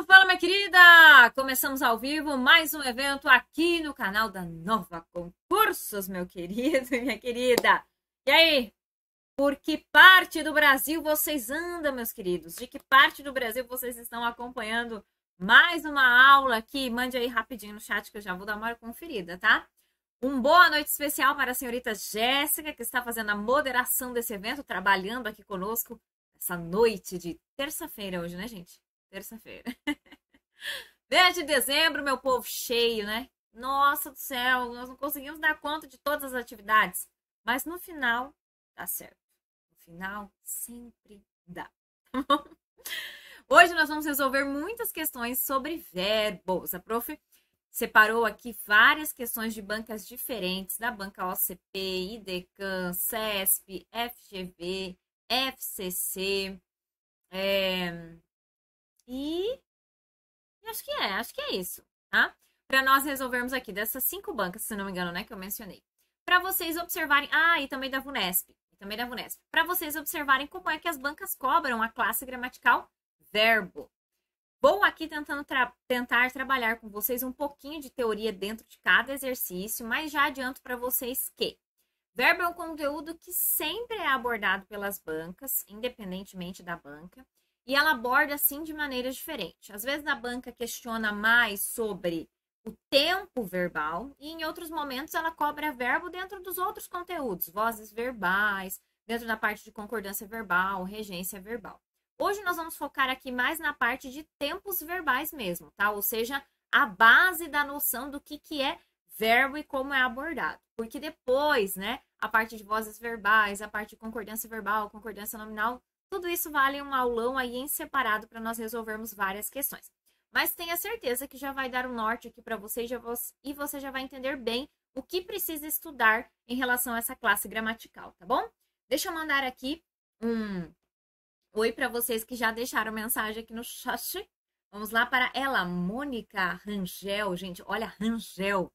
Tudo fala, minha querida! Começamos ao vivo mais um evento aqui no canal da Nova Concursos, meu querido e minha querida. E aí, por que parte do Brasil vocês andam, meus queridos? De que parte do Brasil vocês estão acompanhando mais uma aula aqui? Mande aí rapidinho no chat que eu já vou dar uma conferida, tá? Um boa noite especial para a senhorita Jéssica, que está fazendo a moderação desse evento, trabalhando aqui conosco essa noite de terça-feira hoje, né, gente? Terça-feira. Desde dezembro, meu povo cheio, né? Nossa do céu, nós não conseguimos dar conta de todas as atividades. Mas no final, dá tá certo. No final, sempre dá. Tá bom? Hoje nós vamos resolver muitas questões sobre verbos. A prof separou aqui várias questões de bancas diferentes, da banca OCP, IDECAN, CESP, FGV, FCC, é, e, e acho que é, acho que é isso, tá? Para nós resolvermos aqui dessas cinco bancas, se não me engano, né, que eu mencionei. Para vocês observarem, ah, e também da Vunesp, e também da Vunesp. Para vocês observarem como é que as bancas cobram a classe gramatical verbo. Vou aqui tentando tra tentar trabalhar com vocês um pouquinho de teoria dentro de cada exercício, mas já adianto para vocês que verbo é um conteúdo que sempre é abordado pelas bancas, independentemente da banca, e ela aborda assim de maneiras diferentes. Às vezes a banca questiona mais sobre o tempo verbal e em outros momentos ela cobra verbo dentro dos outros conteúdos, vozes verbais, dentro da parte de concordância verbal, regência verbal. Hoje nós vamos focar aqui mais na parte de tempos verbais mesmo, tá? Ou seja, a base da noção do que, que é verbo e como é abordado. Porque depois, né, a parte de vozes verbais, a parte de concordância verbal, concordância nominal, tudo isso vale um aulão aí em separado para nós resolvermos várias questões. Mas tenha certeza que já vai dar um norte aqui para você e você já vai entender bem o que precisa estudar em relação a essa classe gramatical, tá bom? Deixa eu mandar aqui um oi para vocês que já deixaram mensagem aqui no chat. Vamos lá para ela, Mônica Rangel, gente. Olha, Rangel,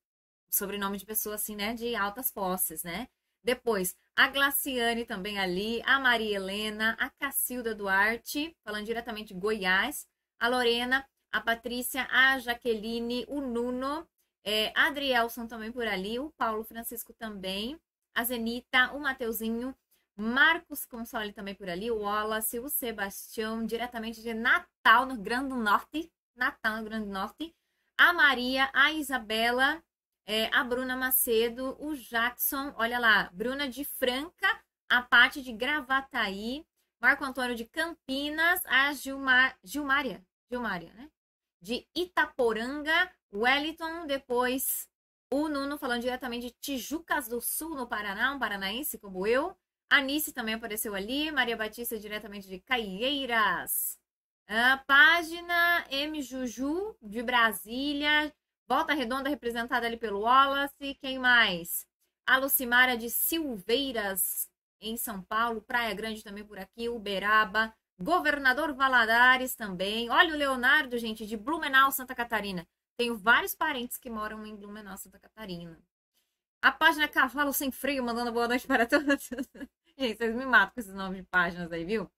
sobrenome de pessoa assim, né, de altas posses, né? Depois, a Glaciane também ali, a Maria Helena, a Cacilda Duarte, falando diretamente de Goiás, a Lorena, a Patrícia, a Jaqueline, o Nuno, é, Adrielson também por ali, o Paulo Francisco também, a Zenita, o Mateuzinho, Marcos Console também por ali, o Wallace, o Sebastião, diretamente de Natal, no Grande Norte, Natal, no Grande Norte, a Maria, a Isabela, é, a Bruna Macedo, o Jackson, olha lá, Bruna de Franca, a Pati de Gravataí, Marco Antônio de Campinas, a Gilmar, Gilmária, Gilmária, né? De Itaporanga, Wellington, depois o Nuno falando diretamente de Tijucas do Sul, no Paraná, um paranaense como eu. Anice também apareceu ali, Maria Batista diretamente de Caieiras. A ah, página M Juju de Brasília, Volta Redonda, representada ali pelo Wallace. Quem mais? A Lucimara de Silveiras, em São Paulo. Praia Grande também por aqui. Uberaba. Governador Valadares também. Olha o Leonardo, gente, de Blumenau, Santa Catarina. Tenho vários parentes que moram em Blumenau, Santa Catarina. A página Cavalo Sem Freio, mandando boa noite para todos. gente, vocês me matam com esses nomes de páginas aí, viu?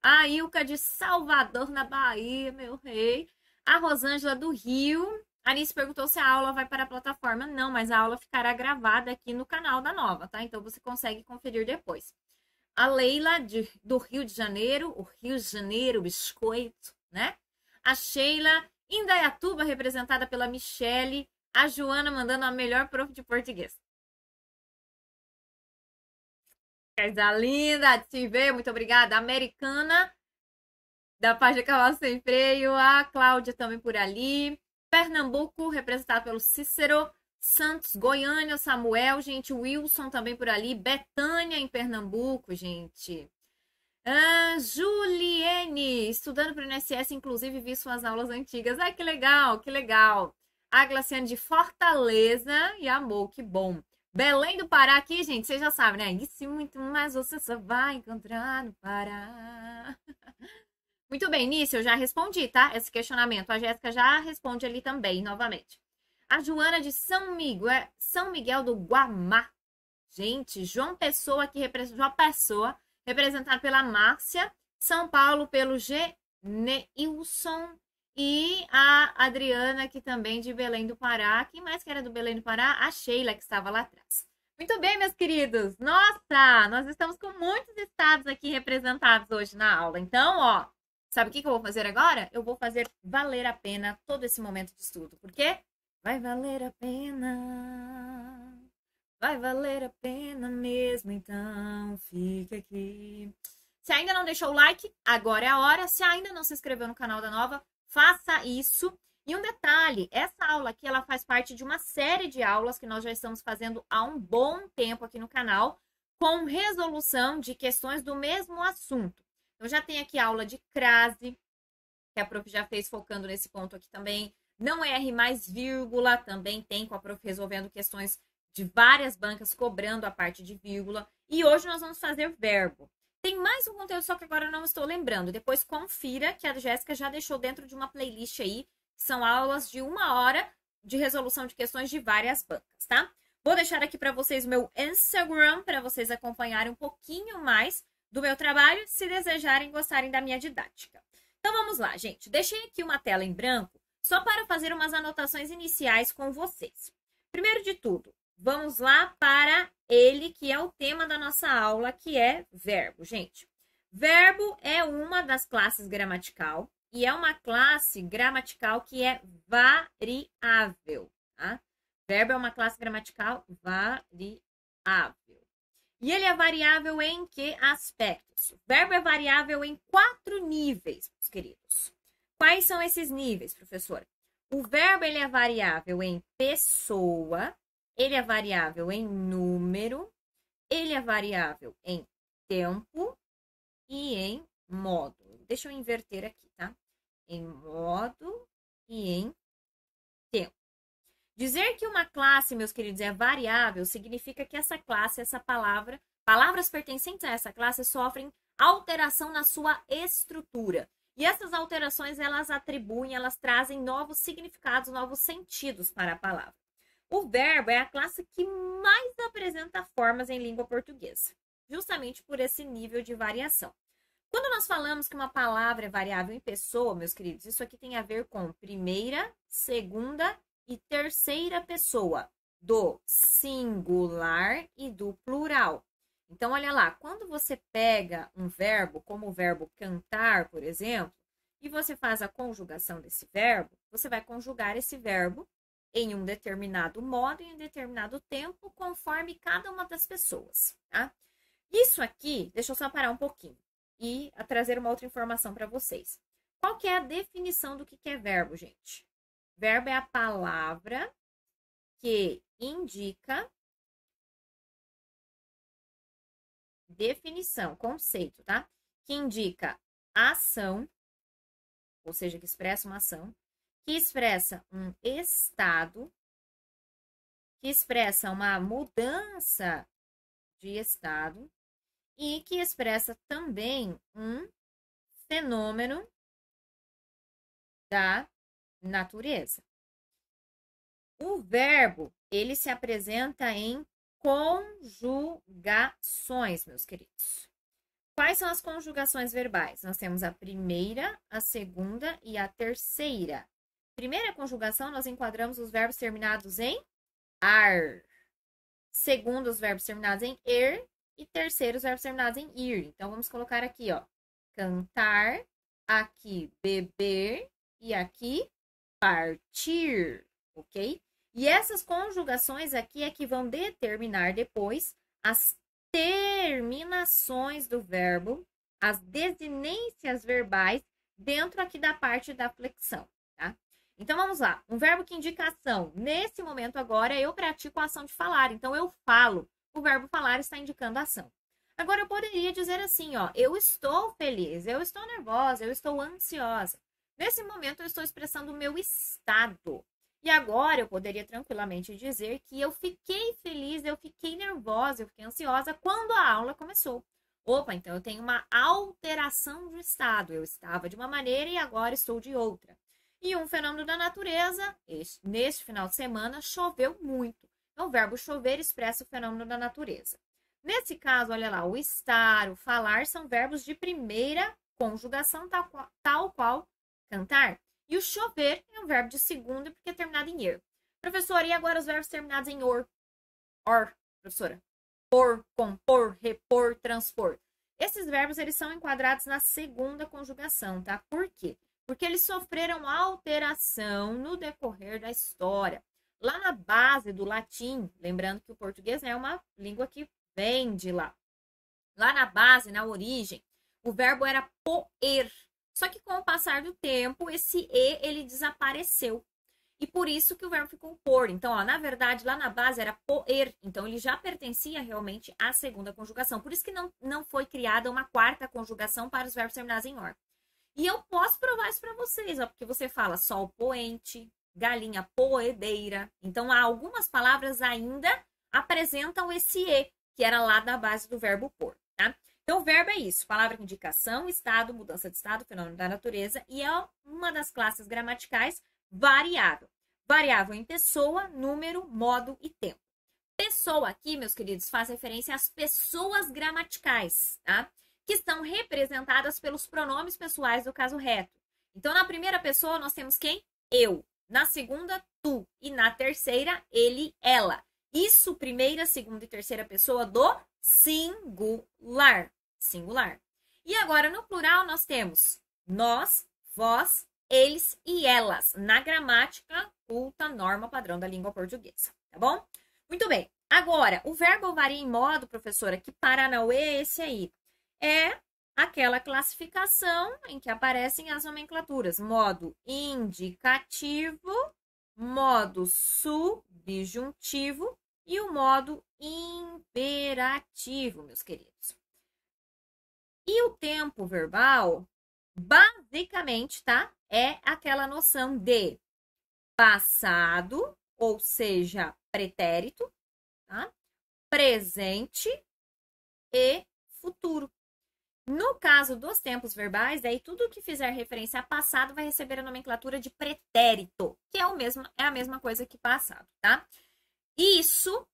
A Ilka de Salvador, na Bahia, meu rei. A Rosângela do Rio. Alice perguntou se a aula vai para a plataforma. Não, mas a aula ficará gravada aqui no canal da Nova, tá? Então você consegue conferir depois. A Leila de, do Rio de Janeiro, o Rio de Janeiro biscoito, né? A Sheila Indaiatuba representada pela Michele, a Joana mandando a melhor prof de português. Coisa linda de te ver, muito obrigada. Americana da página Cavalo Sem Freio, a Cláudia também por ali. Pernambuco, representado pelo Cícero. Santos, Goiânia, Samuel, gente. Wilson também por ali. Betânia, em Pernambuco, gente. Ah, Juliene, estudando para o INSS, inclusive vi suas aulas antigas. Ai, que legal, que legal. A Glaciane de Fortaleza e amor, que bom. Belém do Pará aqui, gente, vocês já sabem, né? Isso e muito mais você só vai encontrar no Pará. Muito bem, Nisso, eu já respondi, tá? Esse questionamento. A Jéssica já responde ali também, novamente. A Joana de São Miguel, é, São Miguel do Guamá. Gente, João Pessoa, que representa João pessoa, representado pela Márcia, São Paulo pelo G. Neilson e a Adriana, que também de Belém do Pará. Quem mais que era do Belém do Pará? A Sheila, que estava lá atrás. Muito bem, meus queridos. Nossa, nós estamos com muitos estados aqui representados hoje na aula. Então, ó, Sabe o que, que eu vou fazer agora? Eu vou fazer valer a pena todo esse momento de estudo. Por quê? Vai valer a pena. Vai valer a pena mesmo, então fica aqui. Se ainda não deixou o like, agora é a hora. Se ainda não se inscreveu no canal da Nova, faça isso. E um detalhe, essa aula aqui ela faz parte de uma série de aulas que nós já estamos fazendo há um bom tempo aqui no canal, com resolução de questões do mesmo assunto. Então já tem aqui aula de crase, que a prof já fez focando nesse ponto aqui também. Não erre é mais vírgula, também tem com a prof resolvendo questões de várias bancas cobrando a parte de vírgula. E hoje nós vamos fazer verbo. Tem mais um conteúdo, só que agora eu não estou lembrando. Depois confira, que a Jéssica já deixou dentro de uma playlist aí. São aulas de uma hora de resolução de questões de várias bancas, tá? Vou deixar aqui para vocês o meu Instagram, para vocês acompanharem um pouquinho mais do meu trabalho, se desejarem gostarem da minha didática. Então vamos lá, gente. Deixei aqui uma tela em branco só para fazer umas anotações iniciais com vocês. Primeiro de tudo, vamos lá para ele que é o tema da nossa aula, que é verbo, gente. Verbo é uma das classes gramatical e é uma classe gramatical que é variável, tá? Verbo é uma classe gramatical variável. E ele é variável em que aspectos? O verbo é variável em quatro níveis, meus queridos. Quais são esses níveis, professor? O verbo ele é variável em pessoa, ele é variável em número, ele é variável em tempo e em modo. Deixa eu inverter aqui, tá? Em modo e em Dizer que uma classe, meus queridos, é variável significa que essa classe, essa palavra, palavras pertencentes a essa classe sofrem alteração na sua estrutura. E essas alterações elas atribuem, elas trazem novos significados, novos sentidos para a palavra. O verbo é a classe que mais apresenta formas em língua portuguesa, justamente por esse nível de variação. Quando nós falamos que uma palavra é variável em pessoa, meus queridos, isso aqui tem a ver com primeira, segunda e terceira pessoa do singular e do plural. Então, olha lá, quando você pega um verbo, como o verbo cantar, por exemplo, e você faz a conjugação desse verbo, você vai conjugar esse verbo em um determinado modo, em um determinado tempo, conforme cada uma das pessoas, tá? Isso aqui, deixa eu só parar um pouquinho e trazer uma outra informação para vocês. Qual que é a definição do que é verbo, gente? Verbo é a palavra que indica definição, conceito, tá? Que indica ação, ou seja, que expressa uma ação, que expressa um estado, que expressa uma mudança de estado e que expressa também um fenômeno da natureza. O verbo, ele se apresenta em conjugações, meus queridos. Quais são as conjugações verbais? Nós temos a primeira, a segunda e a terceira. Primeira conjugação, nós enquadramos os verbos terminados em ar. Segundo, os verbos terminados em er. E terceiro, os verbos terminados em ir. Então, vamos colocar aqui, ó. Cantar, aqui beber e aqui partir, ok? E essas conjugações aqui é que vão determinar depois as terminações do verbo, as desinências verbais dentro aqui da parte da flexão, tá? Então vamos lá. Um verbo que indica ação. Nesse momento agora eu pratico a ação de falar, então eu falo. O verbo falar está indicando ação. Agora eu poderia dizer assim, ó, eu estou feliz, eu estou nervosa, eu estou ansiosa. Nesse momento, eu estou expressando o meu estado. E agora eu poderia tranquilamente dizer que eu fiquei feliz, eu fiquei nervosa, eu fiquei ansiosa quando a aula começou. Opa, então eu tenho uma alteração de estado. Eu estava de uma maneira e agora estou de outra. E um fenômeno da natureza, neste final de semana, choveu muito. Então, o verbo chover expressa o fenômeno da natureza. Nesse caso, olha lá, o estar, o falar são verbos de primeira conjugação, tal qual, tal qual cantar. E o chover é um verbo de segunda porque é terminado em er. Professora, e agora os verbos terminados em or? Or, professora. Por, compor, repor, transpor. Esses verbos eles são enquadrados na segunda conjugação, tá? Por quê? Porque eles sofreram alteração no decorrer da história. Lá na base do latim, lembrando que o português é uma língua que vem de lá. Lá na base, na origem, o verbo era poer, só que com o passar do tempo, esse e ele desapareceu. E por isso que o verbo ficou por. Então, ó, na verdade, lá na base era poer. Então, ele já pertencia realmente à segunda conjugação. Por isso que não, não foi criada uma quarta conjugação para os verbos terminados em or. E eu posso provar isso para vocês, ó, porque você fala sol poente, galinha poedeira. Então, há algumas palavras ainda apresentam esse e, que era lá da base do verbo por, tá? Então, verbo é isso: palavra com indicação, estado, mudança de estado, fenômeno da natureza, e é uma das classes gramaticais variável. Variável em pessoa, número, modo e tempo. Pessoa aqui, meus queridos, faz referência às pessoas gramaticais, tá? Que estão representadas pelos pronomes pessoais do caso reto. Então, na primeira pessoa, nós temos quem? Eu. Na segunda, tu. E na terceira, ele, ela. Isso, primeira, segunda e terceira pessoa do singular singular. E agora, no plural, nós temos nós, vós, eles e elas, na gramática culta norma padrão da língua portuguesa, tá bom? Muito bem. Agora, o verbo varia em modo, professora, que Paranauê é esse aí. É aquela classificação em que aparecem as nomenclaturas: modo indicativo, modo subjuntivo e o modo imperativo, meus queridos. E o tempo verbal, basicamente, tá? É aquela noção de passado, ou seja, pretérito, tá? presente e futuro. No caso dos tempos verbais, aí tudo que fizer referência a passado vai receber a nomenclatura de pretérito, que é, o mesmo, é a mesma coisa que passado, tá? Isso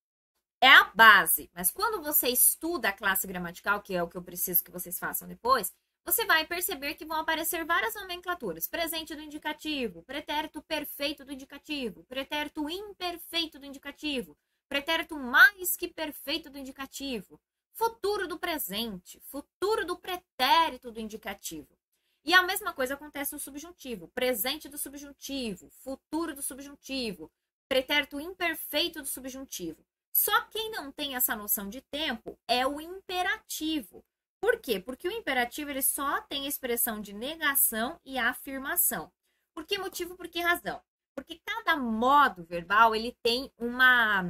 é a base. Mas quando você estuda a classe gramatical, que é o que eu preciso que vocês façam depois, você vai perceber que vão aparecer várias nomenclaturas: presente do indicativo, pretérito perfeito do indicativo, pretérito imperfeito do indicativo, pretérito mais que perfeito do indicativo, futuro do presente, futuro do pretérito do indicativo. E a mesma coisa acontece no subjuntivo: presente do subjuntivo, futuro do subjuntivo, pretérito imperfeito do subjuntivo. Só quem não tem essa noção de tempo é o imperativo. Por quê? Porque o imperativo ele só tem expressão de negação e afirmação. Por que motivo? Por que razão? Porque cada modo verbal ele tem uma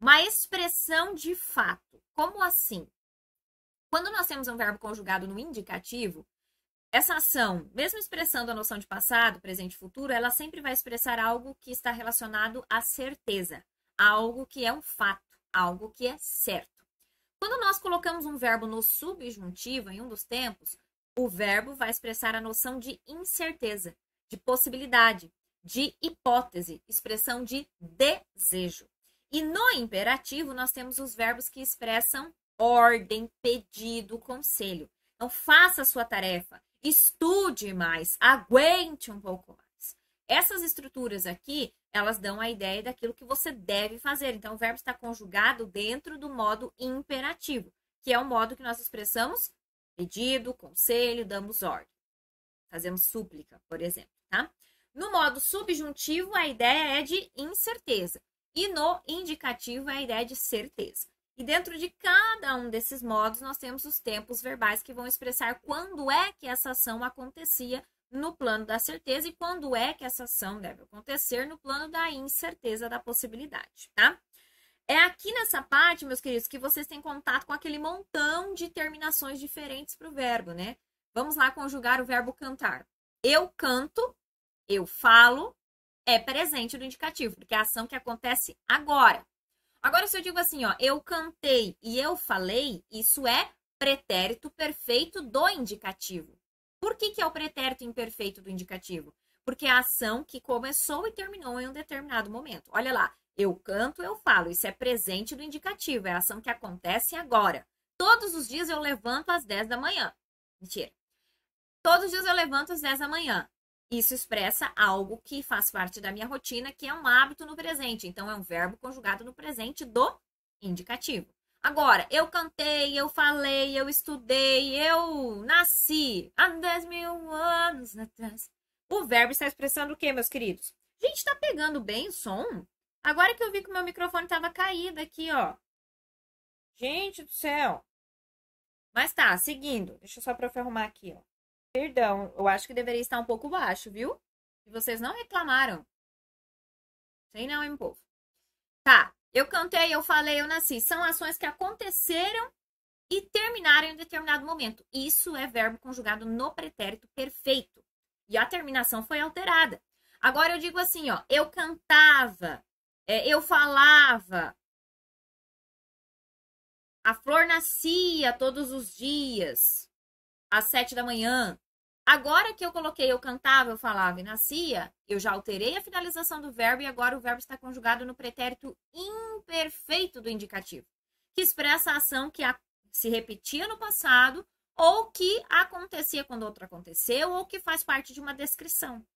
uma expressão de fato. Como assim? Quando nós temos um verbo conjugado no indicativo, essa ação, mesmo expressando a noção de passado, presente e futuro, ela sempre vai expressar algo que está relacionado à certeza algo que é um fato, algo que é certo. Quando nós colocamos um verbo no subjuntivo, em um dos tempos, o verbo vai expressar a noção de incerteza, de possibilidade, de hipótese, expressão de desejo. E no imperativo, nós temos os verbos que expressam ordem, pedido, conselho. Então, faça a sua tarefa, estude mais, aguente um pouco mais. Essas estruturas aqui elas dão a ideia daquilo que você deve fazer. Então, o verbo está conjugado dentro do modo imperativo, que é o modo que nós expressamos pedido, conselho, damos ordem. Fazemos súplica, por exemplo, tá? No modo subjuntivo, a ideia é de incerteza. E no indicativo, a ideia é de certeza. E dentro de cada um desses modos, nós temos os tempos verbais que vão expressar quando é que essa ação acontecia no plano da certeza e quando é que essa ação deve acontecer no plano da incerteza da possibilidade, tá? É aqui nessa parte, meus queridos, que vocês têm contato com aquele montão de terminações diferentes para o verbo, né? Vamos lá conjugar o verbo cantar. Eu canto, eu falo, é presente do indicativo, porque é a ação que acontece agora. Agora, se eu digo assim, ó, eu cantei e eu falei, isso é pretérito perfeito do indicativo. Por que, que é o pretérito imperfeito do indicativo? Porque é a ação que começou e terminou em um determinado momento. Olha lá, eu canto, eu falo. Isso é presente do indicativo, é a ação que acontece agora. Todos os dias eu levanto às 10 da manhã. Mentira. Todos os dias eu levanto às 10 da manhã. Isso expressa algo que faz parte da minha rotina, que é um hábito no presente. Então, é um verbo conjugado no presente do indicativo. Agora, eu cantei, eu falei, eu estudei, eu nasci há 10 mil anos atrás. O verbo está expressando o quê, meus queridos? Gente, está pegando bem o som? Agora que eu vi que o meu microfone estava caído aqui, ó. Gente do céu. Mas tá, seguindo. Deixa eu só para eu arrumar aqui, ó. Perdão, eu acho que deveria estar um pouco baixo, viu? E vocês não reclamaram. Sei não, hein, povo? Tá, eu cantei, eu falei, eu nasci. São ações que aconteceram e terminaram em determinado momento. Isso é verbo conjugado no pretérito perfeito. E a terminação foi alterada. Agora eu digo assim, ó, eu cantava, é, eu falava, a flor nascia todos os dias, às sete da manhã. Agora que eu coloquei eu cantava, eu falava e nascia, eu já alterei a finalização do verbo e agora o verbo está conjugado no pretérito imperfeito do indicativo, que expressa a ação que se repetia no passado ou que acontecia quando outra aconteceu ou que faz parte de uma descrição.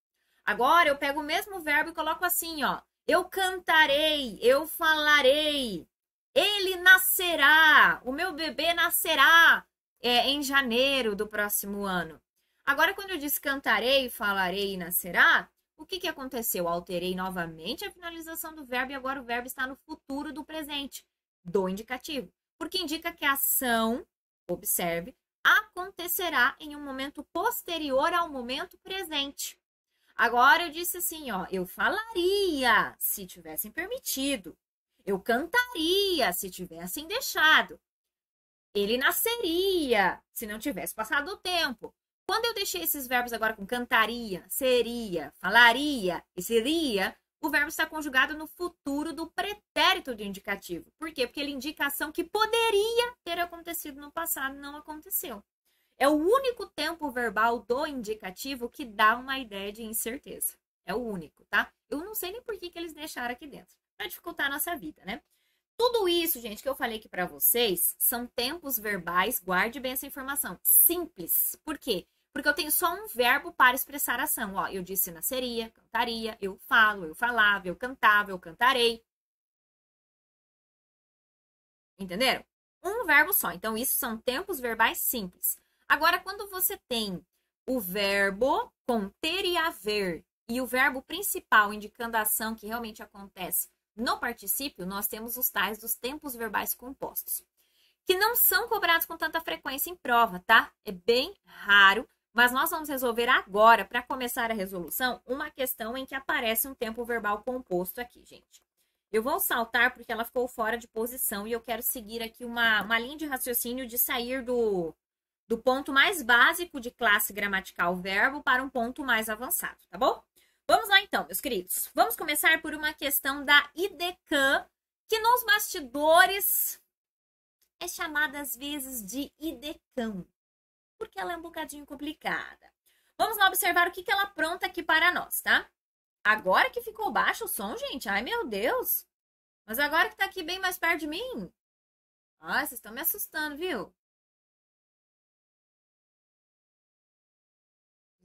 Agora eu pego o mesmo verbo e coloco assim, ó: eu cantarei, eu falarei, ele nascerá, o meu bebê nascerá é, em janeiro do próximo ano. Agora, quando eu disse cantarei, falarei e nascerá, o que, que aconteceu? Alterei novamente a finalização do verbo e agora o verbo está no futuro do presente, do indicativo. Porque indica que a ação, observe, acontecerá em um momento posterior ao momento presente. Agora eu disse assim, ó, eu falaria se tivessem permitido. Eu cantaria se tivessem deixado. Ele nasceria se não tivesse passado o tempo. Quando eu deixei esses verbos agora com cantaria, seria, falaria e seria, o verbo está conjugado no futuro do pretérito do indicativo. Por quê? Porque ele indica ação que poderia ter acontecido no passado, não aconteceu. É o único tempo verbal do indicativo que dá uma ideia de incerteza. É o único, tá? Eu não sei nem por que, que eles deixaram aqui dentro, para dificultar a nossa vida, né? Tudo isso, gente, que eu falei aqui para vocês, são tempos verbais, guarde bem essa informação, simples. Por quê? Porque eu tenho só um verbo para expressar a ação. Ó, eu disse nasceria, cantaria, eu falo, eu falava, eu cantava, eu cantarei. Entenderam? Um verbo só. Então, isso são tempos verbais simples. Agora, quando você tem o verbo com ter e haver e o verbo principal indicando a ação que realmente acontece no particípio, nós temos os tais dos tempos verbais compostos, que não são cobrados com tanta frequência em prova, tá? É bem raro mas nós vamos resolver agora, para começar a resolução, uma questão em que aparece um tempo verbal composto aqui, gente. Eu vou saltar porque ela ficou fora de posição e eu quero seguir aqui uma, uma linha de raciocínio de sair do, do ponto mais básico de classe gramatical verbo para um ponto mais avançado, tá bom? Vamos lá então, meus queridos. Vamos começar por uma questão da IDECAN que nos bastidores é chamada às vezes de IDECAN porque ela é um bocadinho complicada. Vamos lá observar o que, que ela apronta aqui para nós, tá? Agora que ficou baixo o som, gente, ai meu Deus! Mas agora que tá aqui bem mais perto de mim, ah, vocês estão me assustando, viu?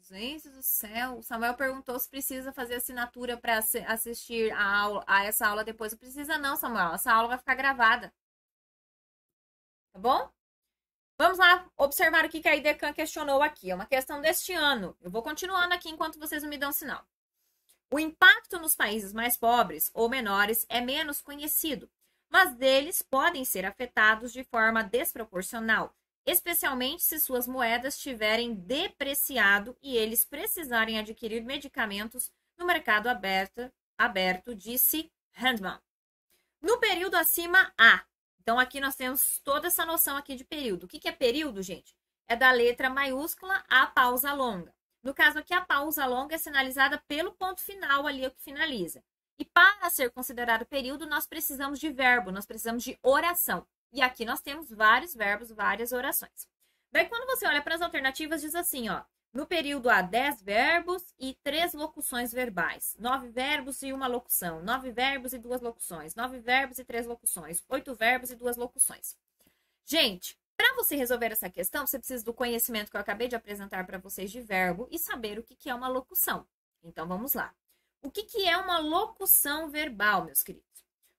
Gente do céu, o Samuel perguntou se precisa fazer assinatura para assistir a, aula, a essa aula depois. Não precisa não, Samuel, essa aula vai ficar gravada. Tá bom? Vamos lá observar o que a IDECAN questionou aqui. É uma questão deste ano. Eu vou continuando aqui enquanto vocês não me dão sinal. O impacto nos países mais pobres ou menores é menos conhecido, mas deles podem ser afetados de forma desproporcional, especialmente se suas moedas tiverem depreciado e eles precisarem adquirir medicamentos no mercado aberto, aberto disse Handman. No período acima A, então, aqui nós temos toda essa noção aqui de período. O que, que é período, gente? É da letra maiúscula à pausa longa. No caso aqui, a pausa longa é sinalizada pelo ponto final ali, é o que finaliza. E para ser considerado período, nós precisamos de verbo, nós precisamos de oração. E aqui nós temos vários verbos, várias orações. Daí, quando você olha para as alternativas, diz assim, ó. No período há 10 verbos e 3 locuções verbais. 9 verbos e uma locução. 9 verbos e duas locuções. 9 verbos e três locuções. 8 verbos e duas locuções. Gente, para você resolver essa questão, você precisa do conhecimento que eu acabei de apresentar para vocês de verbo e saber o que é uma locução. Então vamos lá. O que é uma locução verbal, meus queridos?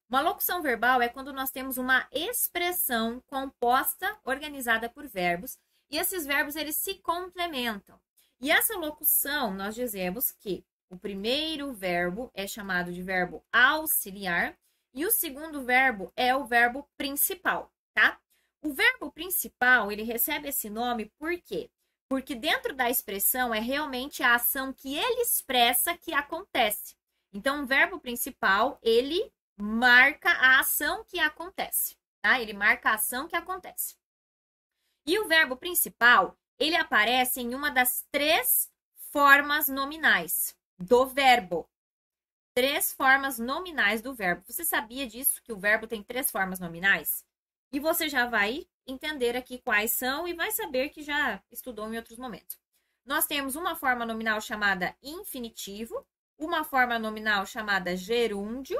Uma locução verbal é quando nós temos uma expressão composta, organizada por verbos e esses verbos eles se complementam. E essa locução, nós dizemos que o primeiro verbo é chamado de verbo auxiliar e o segundo verbo é o verbo principal, tá? O verbo principal, ele recebe esse nome por quê? Porque dentro da expressão é realmente a ação que ele expressa que acontece. Então, o verbo principal, ele marca a ação que acontece, tá? Ele marca a ação que acontece. E o verbo principal, ele aparece em uma das três formas nominais do verbo. Três formas nominais do verbo. Você sabia disso, que o verbo tem três formas nominais? E você já vai entender aqui quais são e vai saber que já estudou em outros momentos. Nós temos uma forma nominal chamada infinitivo, uma forma nominal chamada gerúndio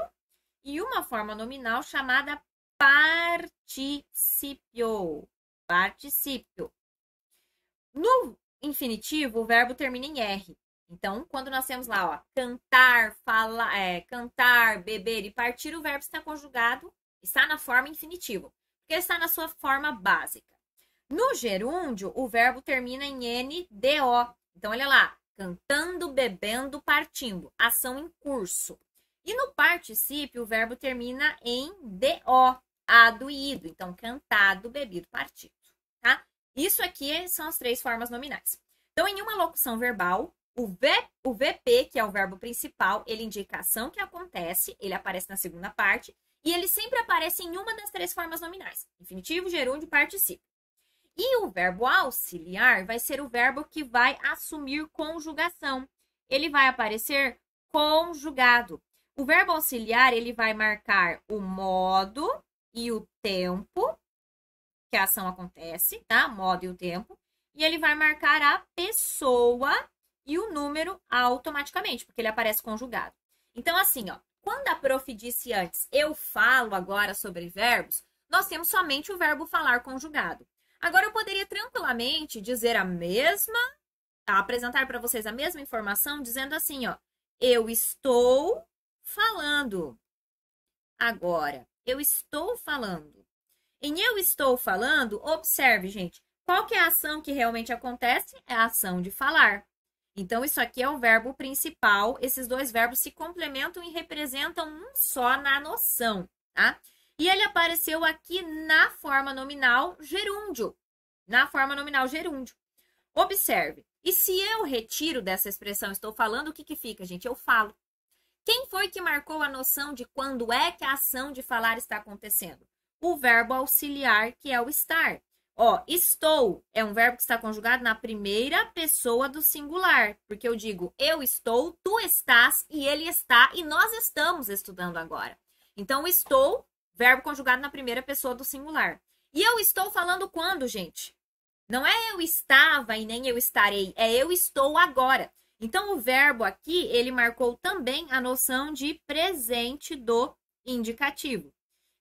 e uma forma nominal chamada participio particípio. No infinitivo, o verbo termina em R. Então, quando nós temos lá, ó, cantar, falar, é, cantar, beber e partir, o verbo está conjugado, está na forma infinitivo, porque está na sua forma básica. No gerúndio, o verbo termina em NDO. Então, olha lá, cantando, bebendo, partindo, ação em curso. E no particípio, o verbo termina em DO, ado e ido. Então, cantado, bebido, partido tá? Isso aqui são as três formas nominais. Então, em uma locução verbal, o, v, o VP, que é o verbo principal, ele indica a ação que acontece, ele aparece na segunda parte, e ele sempre aparece em uma das três formas nominais: infinitivo, gerúndio, particípio. E o verbo auxiliar vai ser o verbo que vai assumir conjugação. Ele vai aparecer conjugado. O verbo auxiliar, ele vai marcar o modo e o tempo que a ação acontece, tá? modo e o tempo. E ele vai marcar a pessoa e o número automaticamente, porque ele aparece conjugado. Então, assim, ó, quando a prof disse antes, eu falo agora sobre verbos, nós temos somente o verbo falar conjugado. Agora, eu poderia tranquilamente dizer a mesma, apresentar para vocês a mesma informação, dizendo assim, ó, eu estou falando. Agora, eu estou falando. Em eu estou falando, observe, gente, qual que é a ação que realmente acontece? É a ação de falar. Então, isso aqui é o verbo principal. Esses dois verbos se complementam e representam um só na noção, tá? E ele apareceu aqui na forma nominal gerúndio. Na forma nominal gerúndio. Observe. E se eu retiro dessa expressão estou falando, o que, que fica, gente? Eu falo. Quem foi que marcou a noção de quando é que a ação de falar está acontecendo? o verbo auxiliar, que é o estar. Ó, estou é um verbo que está conjugado na primeira pessoa do singular, porque eu digo eu estou, tu estás e ele está e nós estamos estudando agora. Então, estou, verbo conjugado na primeira pessoa do singular. E eu estou falando quando, gente? Não é eu estava e nem eu estarei, é eu estou agora. Então, o verbo aqui, ele marcou também a noção de presente do indicativo.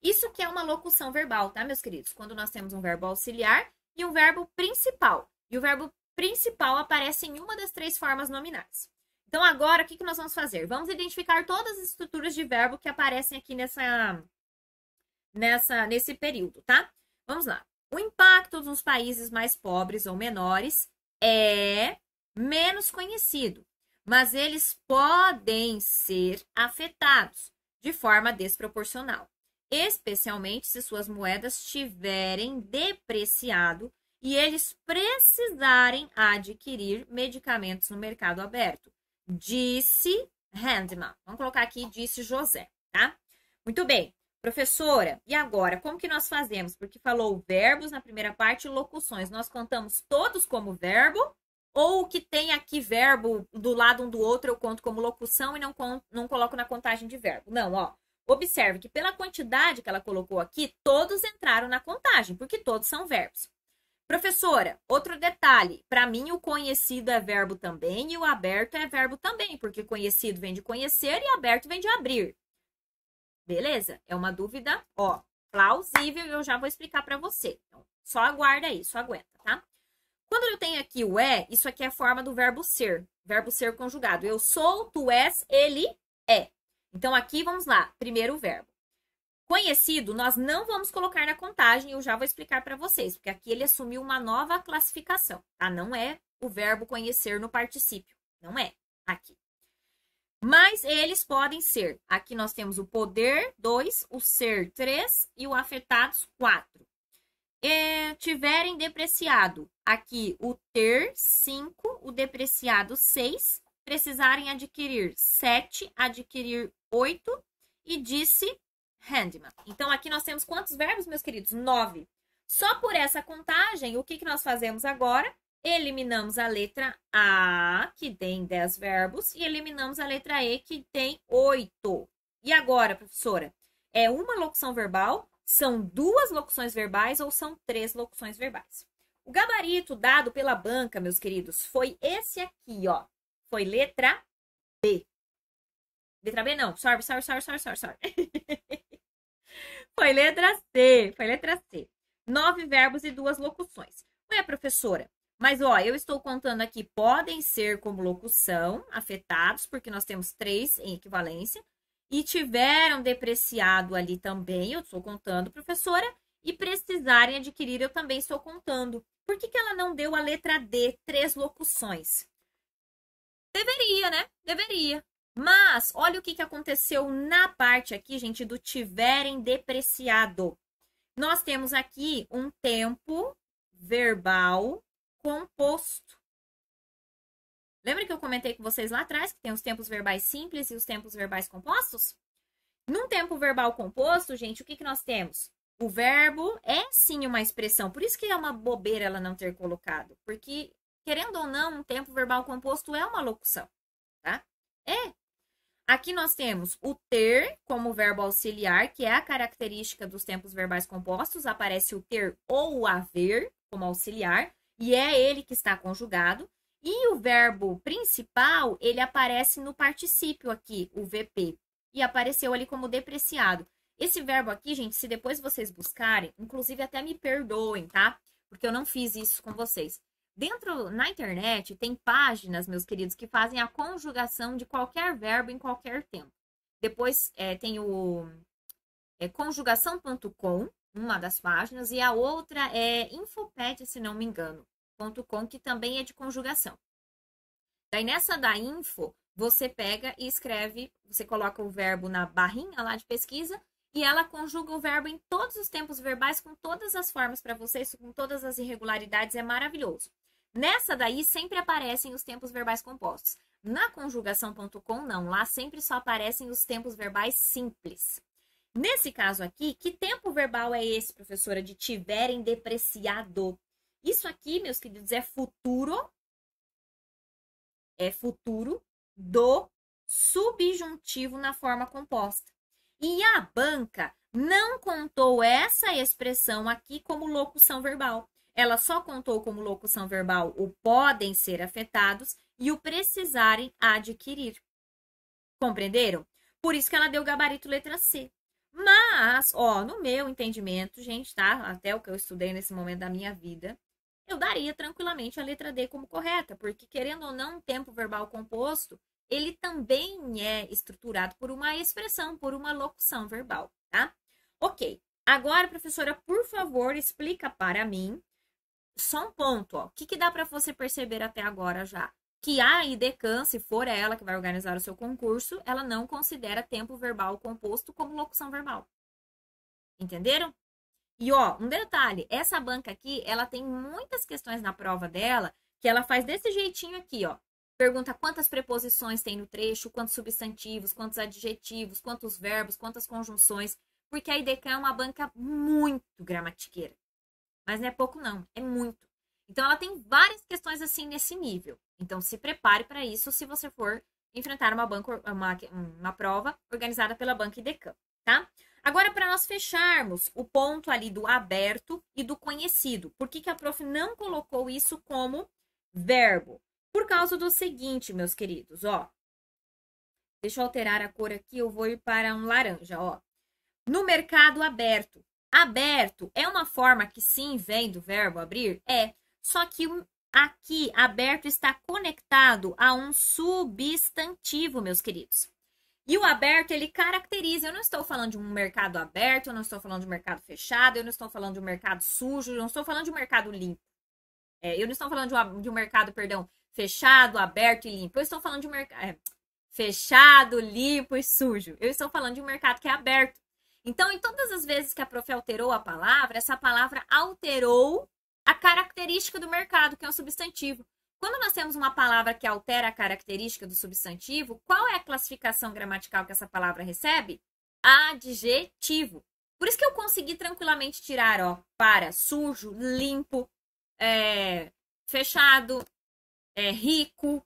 Isso que é uma locução verbal, tá, meus queridos? Quando nós temos um verbo auxiliar e um verbo principal. E o verbo principal aparece em uma das três formas nominais. Então, agora, o que, que nós vamos fazer? Vamos identificar todas as estruturas de verbo que aparecem aqui nessa, nessa, nesse período, tá? Vamos lá. O impacto nos países mais pobres ou menores é menos conhecido, mas eles podem ser afetados de forma desproporcional especialmente se suas moedas tiverem depreciado e eles precisarem adquirir medicamentos no mercado aberto. Disse Handman. Vamos colocar aqui, disse José, tá? Muito bem. Professora, e agora, como que nós fazemos? Porque falou verbos na primeira parte e locuções. Nós contamos todos como verbo ou o que tem aqui verbo do lado um do outro eu conto como locução e não, conto, não coloco na contagem de verbo? Não, ó. Observe que pela quantidade que ela colocou aqui, todos entraram na contagem, porque todos são verbos. Professora, outro detalhe, para mim o conhecido é verbo também e o aberto é verbo também, porque conhecido vem de conhecer e aberto vem de abrir. Beleza? É uma dúvida, ó, plausível e eu já vou explicar para você. Então, só aguarda aí, só aguenta, tá? Quando eu tenho aqui o é, isso aqui é a forma do verbo ser, verbo ser conjugado. Eu sou, tu és, ele é. Então, aqui vamos lá. Primeiro o verbo. Conhecido, nós não vamos colocar na contagem, eu já vou explicar para vocês, porque aqui ele assumiu uma nova classificação, tá? Não é o verbo conhecer no particípio, não é aqui. Mas eles podem ser, aqui nós temos o poder dois, o ser três e o afetados quatro. É, tiverem depreciado, aqui o ter cinco, o depreciado seis precisarem adquirir 7, adquirir 8 e disse Handman Então, aqui nós temos quantos verbos, meus queridos? 9. Só por essa contagem, o que, que nós fazemos agora? Eliminamos a letra A, que tem 10 verbos, e eliminamos a letra E, que tem 8. E agora, professora? É uma locução verbal, são duas locuções verbais ou são três locuções verbais? O gabarito dado pela banca, meus queridos, foi esse aqui, ó. Foi letra B. Letra B não, sorry, sorry, sorry, sorry, sorry, sorry. foi letra C, foi letra C. Nove verbos e duas locuções. Ué, professora, mas ó, eu estou contando aqui, podem ser como locução, afetados, porque nós temos três em equivalência, e tiveram depreciado ali também, eu estou contando, professora, e precisarem adquirir, eu também estou contando. Por que, que ela não deu a letra D, três locuções? Deveria, né? Deveria. Mas olha o que, que aconteceu na parte aqui, gente, do tiverem depreciado. Nós temos aqui um tempo verbal composto. Lembra que eu comentei com vocês lá atrás que tem os tempos verbais simples e os tempos verbais compostos? Num tempo verbal composto, gente, o que, que nós temos? O verbo é sim uma expressão. Por isso que é uma bobeira ela não ter colocado. Porque querendo ou não, um tempo verbal composto é uma locução, tá? É. Aqui nós temos o ter como verbo auxiliar, que é a característica dos tempos verbais compostos. Aparece o ter ou o haver como auxiliar, e é ele que está conjugado. E o verbo principal, ele aparece no particípio aqui, o VP, e apareceu ali como depreciado. Esse verbo aqui, gente, se depois vocês buscarem, inclusive até me perdoem, tá? Porque eu não fiz isso com vocês. Dentro na internet tem páginas, meus queridos, que fazem a conjugação de qualquer verbo em qualquer tempo. Depois é, tem o é, conjugação.com, uma das páginas, e a outra é infopet, se não me engano, .com, que também é de conjugação. Daí nessa da info, você pega e escreve, você coloca o verbo na barrinha lá de pesquisa e ela conjuga o verbo em todos os tempos verbais, com todas as formas para vocês, com todas as irregularidades, é maravilhoso. Nessa daí sempre aparecem os tempos verbais compostos. Na conjugação.com, não. Lá sempre só aparecem os tempos verbais simples. Nesse caso aqui, que tempo verbal é esse, professora, de tiverem depreciado? Isso aqui, meus queridos, é futuro. É futuro do subjuntivo na forma composta. E a banca não contou essa expressão aqui como locução verbal. Ela só contou como locução verbal o podem ser afetados e o precisarem adquirir. Compreenderam? Por isso que ela deu gabarito letra C. Mas, ó, no meu entendimento, gente, tá? Até o que eu estudei nesse momento da minha vida, eu daria tranquilamente a letra D como correta, porque querendo ou não, o tempo verbal composto, ele também é estruturado por uma expressão, por uma locução verbal, tá? OK. Agora, professora, por favor, explica para mim só um ponto, ó. O que, que dá para você perceber até agora já? Que a IDECAN, se for ela que vai organizar o seu concurso, ela não considera tempo verbal composto como locução verbal. Entenderam? E ó, um detalhe, essa banca aqui, ela tem muitas questões na prova dela que ela faz desse jeitinho aqui, ó. Pergunta quantas preposições tem no trecho, quantos substantivos, quantos adjetivos, quantos verbos, quantas conjunções, porque a IDK é uma banca muito gramatiqueira. Mas não é pouco, não, é muito. Então, ela tem várias questões assim nesse nível. Então, se prepare para isso se você for enfrentar uma, banca uma, uma prova organizada pela Banca IDECAM, tá? Agora, para nós fecharmos o ponto ali do aberto e do conhecido. Por que, que a prof não colocou isso como verbo? Por causa do seguinte, meus queridos, ó. Deixa eu alterar a cor aqui, eu vou ir para um laranja, ó. No mercado aberto, Aberto é uma forma que sim vem do verbo abrir? É. Só que aqui, aberto está conectado a um substantivo, meus queridos. E o aberto, ele caracteriza. Eu não estou falando de um mercado aberto, eu não estou falando de um mercado fechado, eu não estou falando de um mercado sujo, eu não estou falando de um mercado limpo. É, eu não estou falando de um, de um, mercado, perdão, fechado, aberto e limpo. Eu estou falando de um mercado. É, fechado, limpo e sujo. Eu estou falando de um mercado que é aberto. Então, em todas as vezes que a Prof alterou a palavra, essa palavra alterou a característica do mercado, que é um substantivo. Quando nós temos uma palavra que altera a característica do substantivo, qual é a classificação gramatical que essa palavra recebe? Adjetivo. Por isso que eu consegui tranquilamente tirar, ó, para sujo, limpo, é, fechado, é, rico,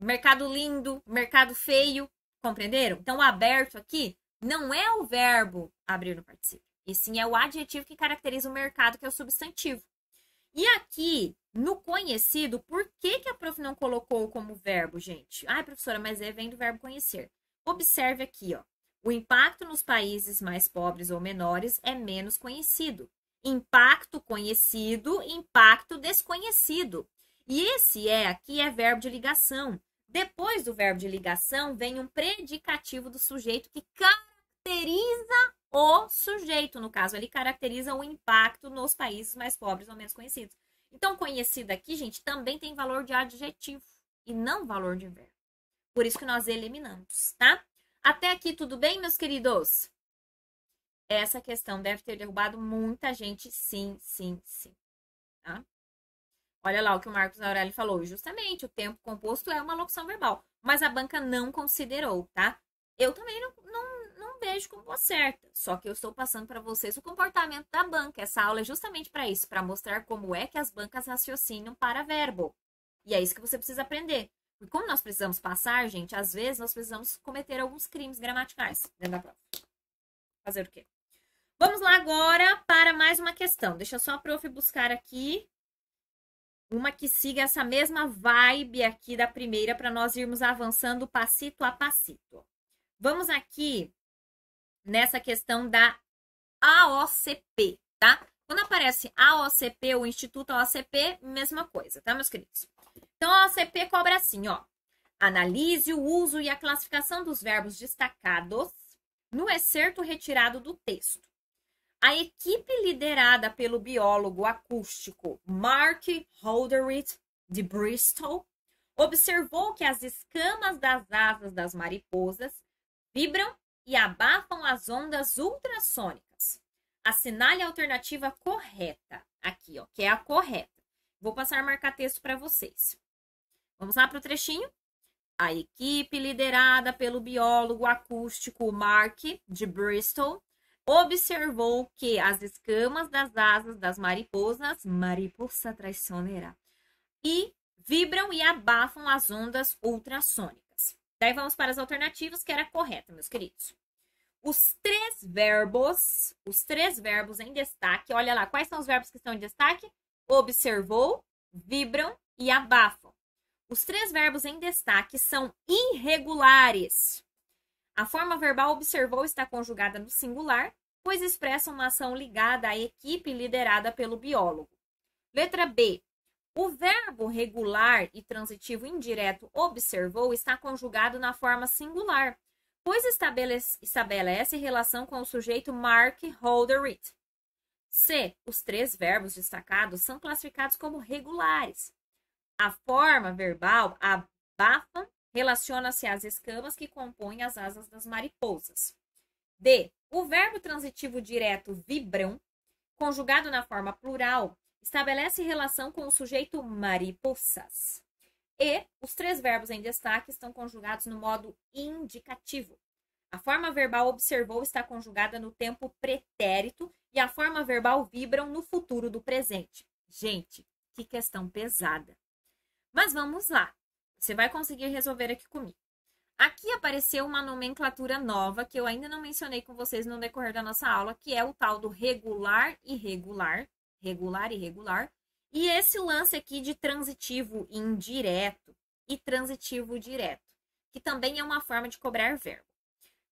mercado lindo, mercado feio, compreenderam? Então, aberto aqui não é o verbo abrir no particípio, e sim é o adjetivo que caracteriza o mercado, que é o substantivo. E aqui, no conhecido, por que, que a prof não colocou como verbo, gente? Ai, professora, mas é vem do verbo conhecer. Observe aqui, ó. O impacto nos países mais pobres ou menores é menos conhecido. Impacto conhecido, impacto desconhecido. E esse é aqui é verbo de ligação. Depois do verbo de ligação vem um predicativo do sujeito que caracteriza o sujeito. No caso, ele caracteriza o impacto nos países mais pobres ou menos conhecidos. Então, conhecido aqui, gente, também tem valor de adjetivo e não valor de verbo. Por isso que nós eliminamos, tá? Até aqui, tudo bem, meus queridos? Essa questão deve ter derrubado muita gente, sim, sim, sim. Tá? Olha lá o que o Marcos Aurélio falou. Justamente, o tempo composto é uma locução verbal. Mas a banca não considerou, tá? Eu também não, não vejo como certa. Só que eu estou passando para vocês o comportamento da banca. Essa aula é justamente para isso, para mostrar como é que as bancas raciocinam para verbo. E é isso que você precisa aprender. E como nós precisamos passar, gente, às vezes nós precisamos cometer alguns crimes gramaticais dentro da prova. Fazer o quê? Vamos lá agora para mais uma questão. Deixa só a prof buscar aqui uma que siga essa mesma vibe aqui da primeira para nós irmos avançando passito a passito. Vamos aqui nessa questão da AOCP, tá? Quando aparece AOCP ou Instituto AOCP, mesma coisa, tá, meus queridos? Então, a AOCP cobra assim, ó. Analise o uso e a classificação dos verbos destacados no excerto retirado do texto. A equipe liderada pelo biólogo acústico Mark Holderit, de Bristol observou que as escamas das asas das mariposas vibram e abafam as ondas ultrassônicas. Assinale a alternativa correta aqui, ó, que é a correta. Vou passar a marcar texto para vocês. Vamos lá para o trechinho? A equipe liderada pelo biólogo acústico Mark de Bristol observou que as escamas das asas das mariposas, mariposa traiçoneira, e vibram e abafam as ondas ultrassônicas. Daí vamos para as alternativas, que era correta, meus queridos. Os três verbos, os três verbos em destaque, olha lá, quais são os verbos que estão em destaque? Observou, vibram e abafam. Os três verbos em destaque são irregulares. A forma verbal observou está conjugada no singular, pois expressa uma ação ligada à equipe liderada pelo biólogo. Letra B. O verbo regular e transitivo indireto observou está conjugado na forma singular, pois estabelece, estabelece relação com o sujeito mark holder it. C. Os três verbos destacados são classificados como regulares. A forma verbal, abafa relaciona-se às escamas que compõem as asas das mariposas. D. O verbo transitivo direto vibram, conjugado na forma plural, estabelece relação com o sujeito mariposas. E os três verbos em destaque estão conjugados no modo indicativo. A forma verbal observou está conjugada no tempo pretérito e a forma verbal vibram no futuro do presente. Gente, que questão pesada. Mas vamos lá. Você vai conseguir resolver aqui comigo. Aqui apareceu uma nomenclatura nova que eu ainda não mencionei com vocês no decorrer da nossa aula, que é o tal do regular irregular regular e irregular. E esse lance aqui de transitivo indireto e transitivo direto, que também é uma forma de cobrar verbo.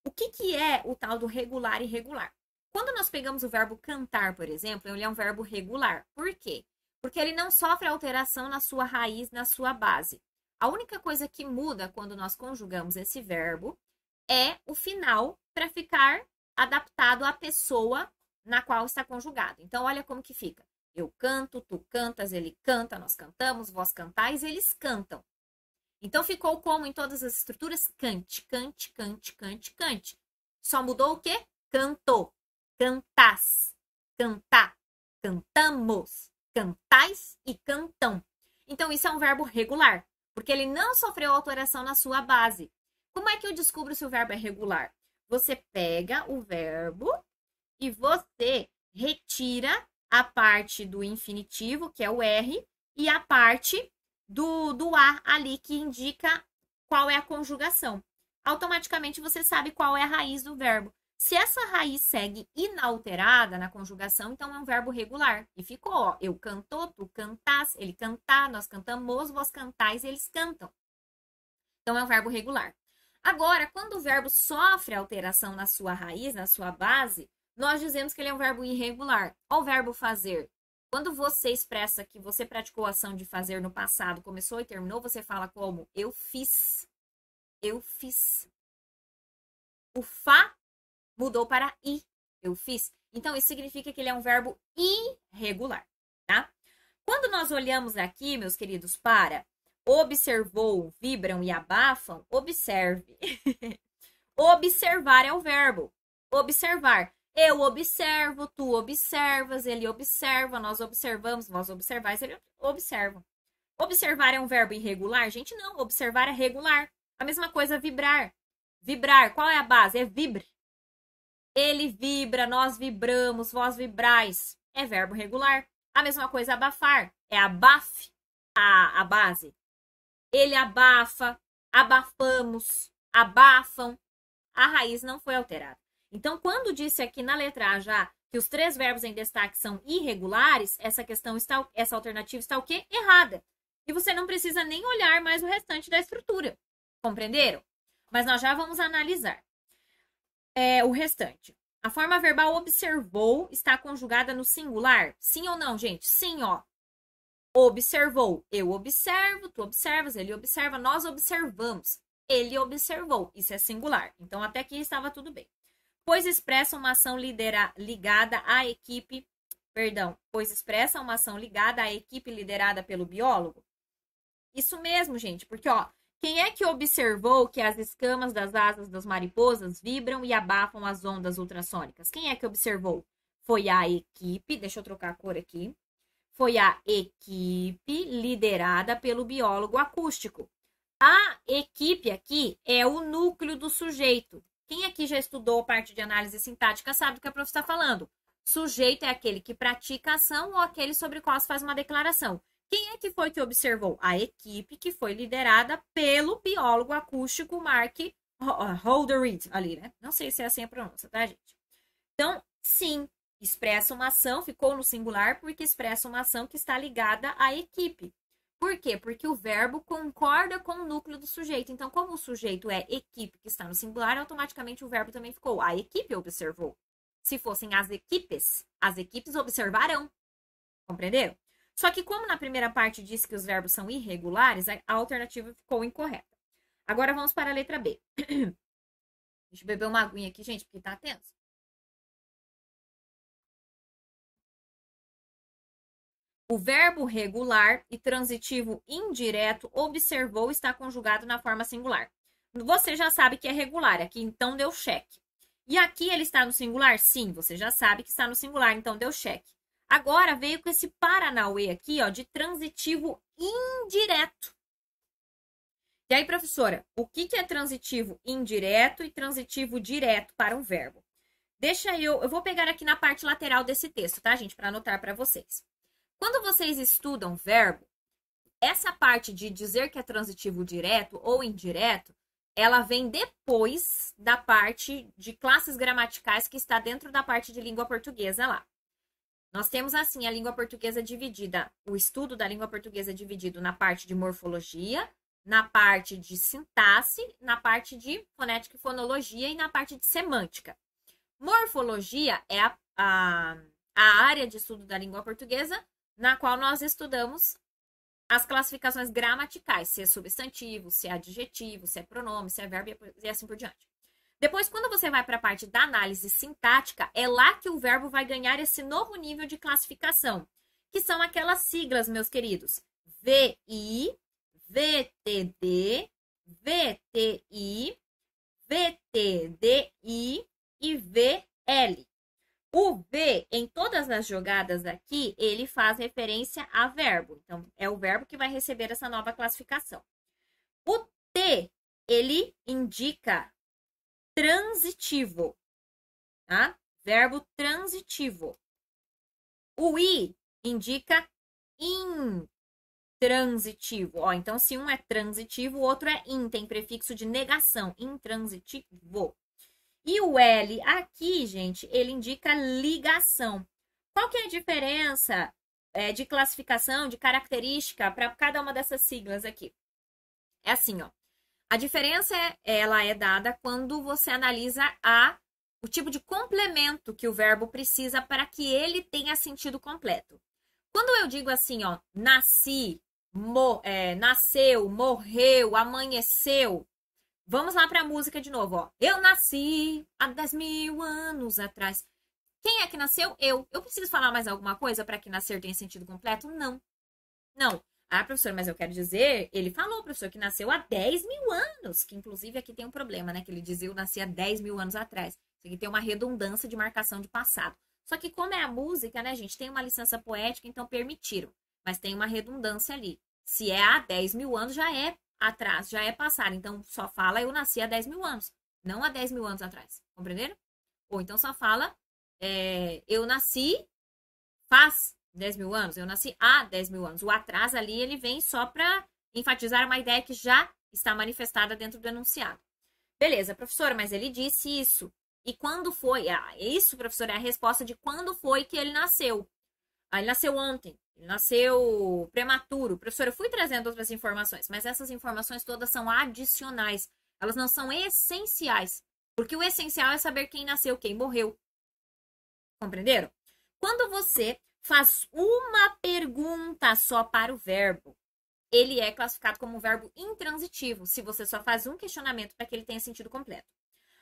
O que, que é o tal do regular e irregular? Quando nós pegamos o verbo cantar, por exemplo, ele é um verbo regular. Por quê? Porque ele não sofre alteração na sua raiz, na sua base. A única coisa que muda quando nós conjugamos esse verbo é o final para ficar adaptado à pessoa na qual está conjugado. Então, olha como que fica. Eu canto, tu cantas, ele canta, nós cantamos, vós cantais, eles cantam. Então, ficou como em todas as estruturas? Cante, cante, cante, cante, cante. Só mudou o quê? Cantou, cantás, cantar, cantamos, cantais e cantam. Então, isso é um verbo regular, porque ele não sofreu alteração na sua base. Como é que eu descubro se o verbo é regular? Você pega o verbo e você retira a parte do infinitivo, que é o R, e a parte do, do A ali, que indica qual é a conjugação. Automaticamente você sabe qual é a raiz do verbo. Se essa raiz segue inalterada na conjugação, então é um verbo regular. E ficou, ó, eu cantou, tu cantas, ele cantar, nós cantamos, vós cantais, eles cantam. Então é um verbo regular. Agora, quando o verbo sofre alteração na sua raiz, na sua base, nós dizemos que ele é um verbo irregular. Olha o verbo fazer. Quando você expressa que você praticou a ação de fazer no passado, começou e terminou, você fala como eu fiz. Eu fiz. O fa mudou para i. Eu fiz. Então, isso significa que ele é um verbo irregular, tá? Quando nós olhamos aqui, meus queridos, para observou, vibram e abafam, observe. Observar é o verbo. Observar. Eu observo, tu observas, ele observa, nós observamos, nós observais, ele observa. Observar é um verbo irregular? Gente, não. Observar é regular. A mesma coisa vibrar. Vibrar, qual é a base? É vibre. Ele vibra, nós vibramos, vós vibrais. É verbo regular. A mesma coisa abafar. É abafe a, a base. Ele abafa, abafamos, abafam. A raiz não foi alterada. Então, quando disse aqui na letra A já que os três verbos em destaque são irregulares, essa questão está, essa alternativa está o quê? Errada. E você não precisa nem olhar mais o restante da estrutura. Compreenderam? Mas nós já vamos analisar é, o restante. A forma verbal observou está conjugada no singular? Sim ou não, gente? Sim, ó. Observou. Eu observo, tu observas, ele observa, nós observamos. Ele observou. Isso é singular. Então, até aqui estava tudo bem pois expressa uma ação lidera, ligada à equipe, perdão, pois expressa uma ação ligada à equipe liderada pelo biólogo? Isso mesmo, gente, porque ó, quem é que observou que as escamas das asas das mariposas vibram e abafam as ondas ultrassônicas? Quem é que observou? Foi a equipe, deixa eu trocar a cor aqui. Foi a equipe liderada pelo biólogo acústico. A equipe aqui é o núcleo do sujeito, quem aqui já estudou parte de análise sintática sabe do que a prof está falando. Sujeito é aquele que pratica a ação ou aquele sobre o qual se faz uma declaração. Quem é que foi que observou? A equipe que foi liderada pelo biólogo acústico Mark ah, Holderith, ali, né? Não sei se é assim a pronúncia, tá, gente? Então, sim, expressa uma ação, ficou no singular porque expressa uma ação que está ligada à equipe. Por quê? Porque o verbo concorda com o núcleo do sujeito. Então, como o sujeito é equipe que está no singular, automaticamente o verbo também ficou. A equipe observou. Se fossem as equipes, as equipes observarão. Compreenderam? Só que, como na primeira parte disse que os verbos são irregulares, a alternativa ficou incorreta. Agora vamos para a letra B. Deixa eu beber uma aguinha aqui, gente, porque tá tenso. O verbo regular e transitivo indireto observou está conjugado na forma singular. Você já sabe que é regular, aqui então deu cheque. E aqui ele está no singular? Sim, você já sabe que está no singular, então deu cheque. Agora veio com esse Paranauê aqui, ó, de transitivo indireto. E aí, professora, o que, que é transitivo indireto e transitivo direto para um verbo? Deixa eu, eu vou pegar aqui na parte lateral desse texto, tá, gente, para anotar para vocês. Quando vocês estudam verbo, essa parte de dizer que é transitivo direto ou indireto, ela vem depois da parte de classes gramaticais que está dentro da parte de língua portuguesa lá. Nós temos assim a língua portuguesa dividida, o estudo da língua portuguesa é dividido na parte de morfologia, na parte de sintaxe, na parte de fonética e fonologia e na parte de semântica. Morfologia é a, a, a área de estudo da língua portuguesa na qual nós estudamos as classificações gramaticais, se é substantivo, se é adjetivo, se é pronome, se é verbo e assim por diante. Depois, quando você vai para a parte da análise sintática, é lá que o verbo vai ganhar esse novo nível de classificação, que são aquelas siglas, meus queridos: VI, VTD, VTI, VTDI e VL. O V, em todas as jogadas aqui, ele faz referência a verbo. Então, é o verbo que vai receber essa nova classificação. O T, ele indica transitivo, tá? Verbo transitivo. O I indica intransitivo. Ó, então, se um é transitivo, o outro é in, tem prefixo de negação, intransitivo. E o L aqui, gente, ele indica ligação. Qual que é a diferença é, de classificação, de característica para cada uma dessas siglas aqui? É assim, ó. A diferença é, ela é dada quando você analisa a o tipo de complemento que o verbo precisa para que ele tenha sentido completo. Quando eu digo assim, ó, nasci, mo, é, nasceu, morreu, amanheceu, Vamos lá para a música de novo, ó. Eu nasci há 10 mil anos atrás. Quem é que nasceu? Eu. Eu preciso falar mais alguma coisa para que nascer tenha sentido completo? Não. Não. Ah, professor, mas eu quero dizer, ele falou, professor, que nasceu há 10 mil anos, que inclusive aqui tem um problema, né? Que ele dizia eu nasci há 10 mil anos atrás. Isso aqui tem uma redundância de marcação de passado. Só que como é a música, né, gente, tem uma licença poética, então permitiram. Mas tem uma redundância ali. Se é há 10 mil anos, já é atrás já é passado. Então, só fala eu nasci há 10 mil anos, não há 10 mil anos atrás. Compreenderam? Ou então só fala é, eu nasci faz 10 mil anos, eu nasci há 10 mil anos. O atrás ali ele vem só para enfatizar uma ideia que já está manifestada dentro do enunciado. Beleza, professora, mas ele disse isso. E quando foi? Ah, isso, professora, é a resposta de quando foi que ele nasceu. Ah, ele nasceu ontem, ele nasceu prematuro. Professor, eu fui trazendo outras informações, mas essas informações todas são adicionais. Elas não são essenciais. Porque o essencial é saber quem nasceu, quem morreu. Compreenderam? Quando você faz uma pergunta só para o verbo, ele é classificado como um verbo intransitivo, se você só faz um questionamento para que ele tenha sentido completo.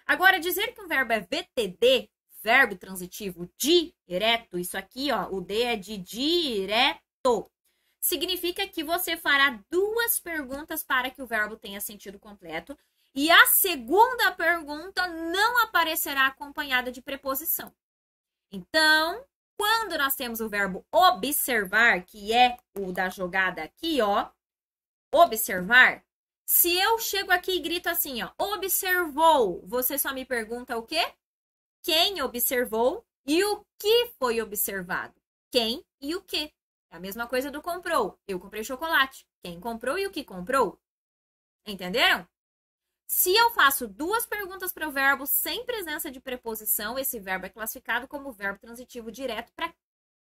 Agora, dizer que um verbo é VTD verbo transitivo direto, isso aqui, ó, o D é de direto. Significa que você fará duas perguntas para que o verbo tenha sentido completo e a segunda pergunta não aparecerá acompanhada de preposição. Então, quando nós temos o verbo observar, que é o da jogada aqui, ó, observar, se eu chego aqui e grito assim, ó, observou, você só me pergunta o quê? quem observou e o que foi observado. Quem e o que. É a mesma coisa do comprou. Eu comprei chocolate. Quem comprou e o que comprou. Entenderam? Se eu faço duas perguntas para o verbo sem presença de preposição, esse verbo é classificado como verbo transitivo direto para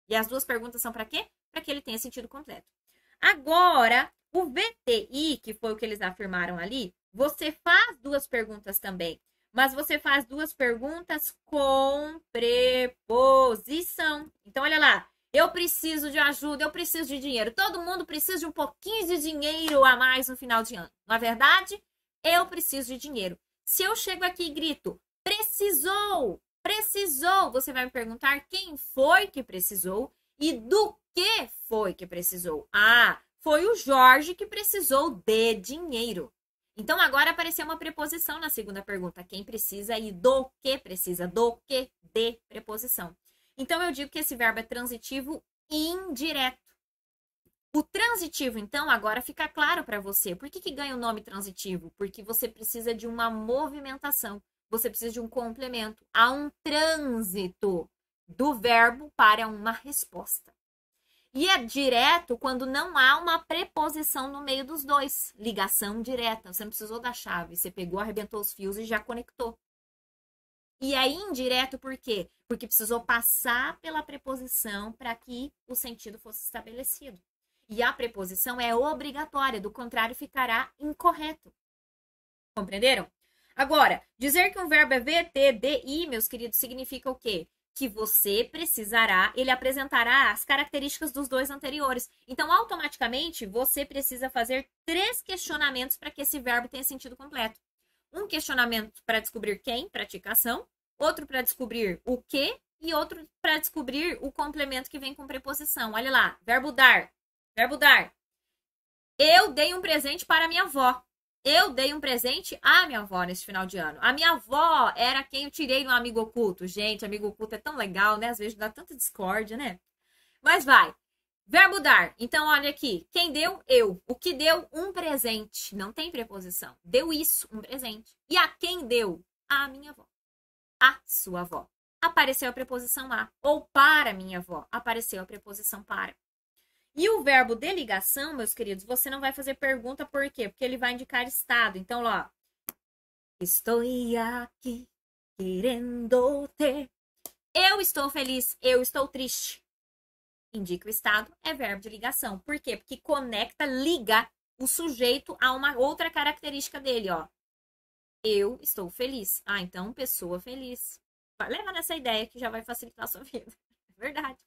E as duas perguntas são para quê? Para que ele tenha sentido completo. Agora, o VTI, que foi o que eles afirmaram ali, você faz duas perguntas também mas você faz duas perguntas com preposição. Então, olha lá. Eu preciso de ajuda, eu preciso de dinheiro. Todo mundo precisa de um pouquinho de dinheiro a mais no final de ano. Na é verdade, eu preciso de dinheiro. Se eu chego aqui e grito, precisou, precisou, você vai me perguntar quem foi que precisou e do que foi que precisou. Ah, foi o Jorge que precisou de dinheiro. Então agora apareceu uma preposição na segunda pergunta. Quem precisa e do que precisa? Do que de preposição. Então eu digo que esse verbo é transitivo indireto. O transitivo, então, agora fica claro para você. Por que, que ganha o nome transitivo? Porque você precisa de uma movimentação, você precisa de um complemento. Há um trânsito do verbo para uma resposta. E é direto quando não há uma preposição no meio dos dois. Ligação direta. Você não precisou da chave. Você pegou, arrebentou os fios e já conectou. E é indireto por quê? Porque precisou passar pela preposição para que o sentido fosse estabelecido. E a preposição é obrigatória, do contrário, ficará incorreto. Compreenderam? Agora, dizer que um verbo é VTDI, meus queridos, significa o quê? que você precisará, ele apresentará as características dos dois anteriores. Então, automaticamente, você precisa fazer três questionamentos para que esse verbo tenha sentido completo. Um questionamento para descobrir quem, praticação, outro para descobrir o que e outro para descobrir o complemento que vem com preposição. Olha lá, verbo dar. Verbo dar. Eu dei um presente para minha avó. Eu dei um presente à minha avó nesse final de ano. A minha avó era quem eu tirei no amigo oculto. Gente, amigo oculto é tão legal, né? Às vezes dá tanta discórdia, né? Mas vai. Verbo dar. Então, olha aqui. Quem deu? Eu. O que deu? Um presente. Não tem preposição. Deu isso, um presente. E a quem deu? A minha avó. A sua avó. Apareceu a preposição a. Ou para minha avó. Apareceu a preposição para. E o verbo de ligação, meus queridos, você não vai fazer pergunta por quê? Porque ele vai indicar estado. Então, ó. Estou aqui querendo ter. Eu estou feliz, eu estou triste. Indica o estado, é verbo de ligação. Por quê? Porque conecta, liga o sujeito a uma outra característica dele, ó. Eu estou feliz. Ah, então pessoa feliz. Leva nessa ideia que já vai facilitar a sua vida. É verdade.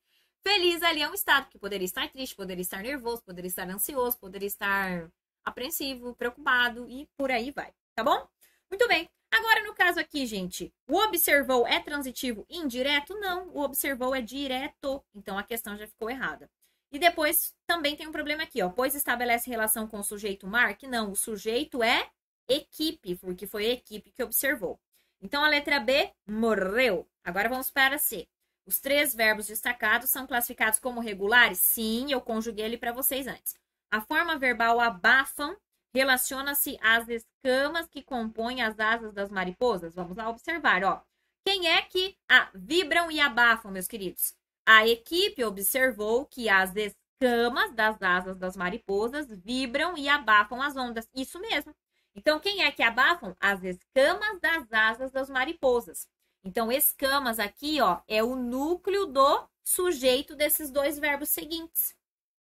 Feliz ali é um estado que poderia estar triste, poderia estar nervoso, poderia estar ansioso, poderia estar apreensivo, preocupado e por aí vai, tá bom? Muito bem. Agora, no caso aqui, gente, o observou é transitivo indireto? Não, o observou é direto. Então, a questão já ficou errada. E depois, também tem um problema aqui, ó. Pois estabelece relação com o sujeito Mark? Não, o sujeito é equipe, porque foi a equipe que observou. Então, a letra B morreu. Agora, vamos para C. Os três verbos destacados são classificados como regulares? Sim, eu conjuguei ele para vocês antes. A forma verbal abafam relaciona-se às escamas que compõem as asas das mariposas. Vamos lá observar, ó. Quem é que vibram e abafam, meus queridos? A equipe observou que as escamas das asas das mariposas vibram e abafam as ondas. Isso mesmo. Então, quem é que abafam? As escamas das asas das mariposas. Então, escamas aqui, ó, é o núcleo do sujeito desses dois verbos seguintes.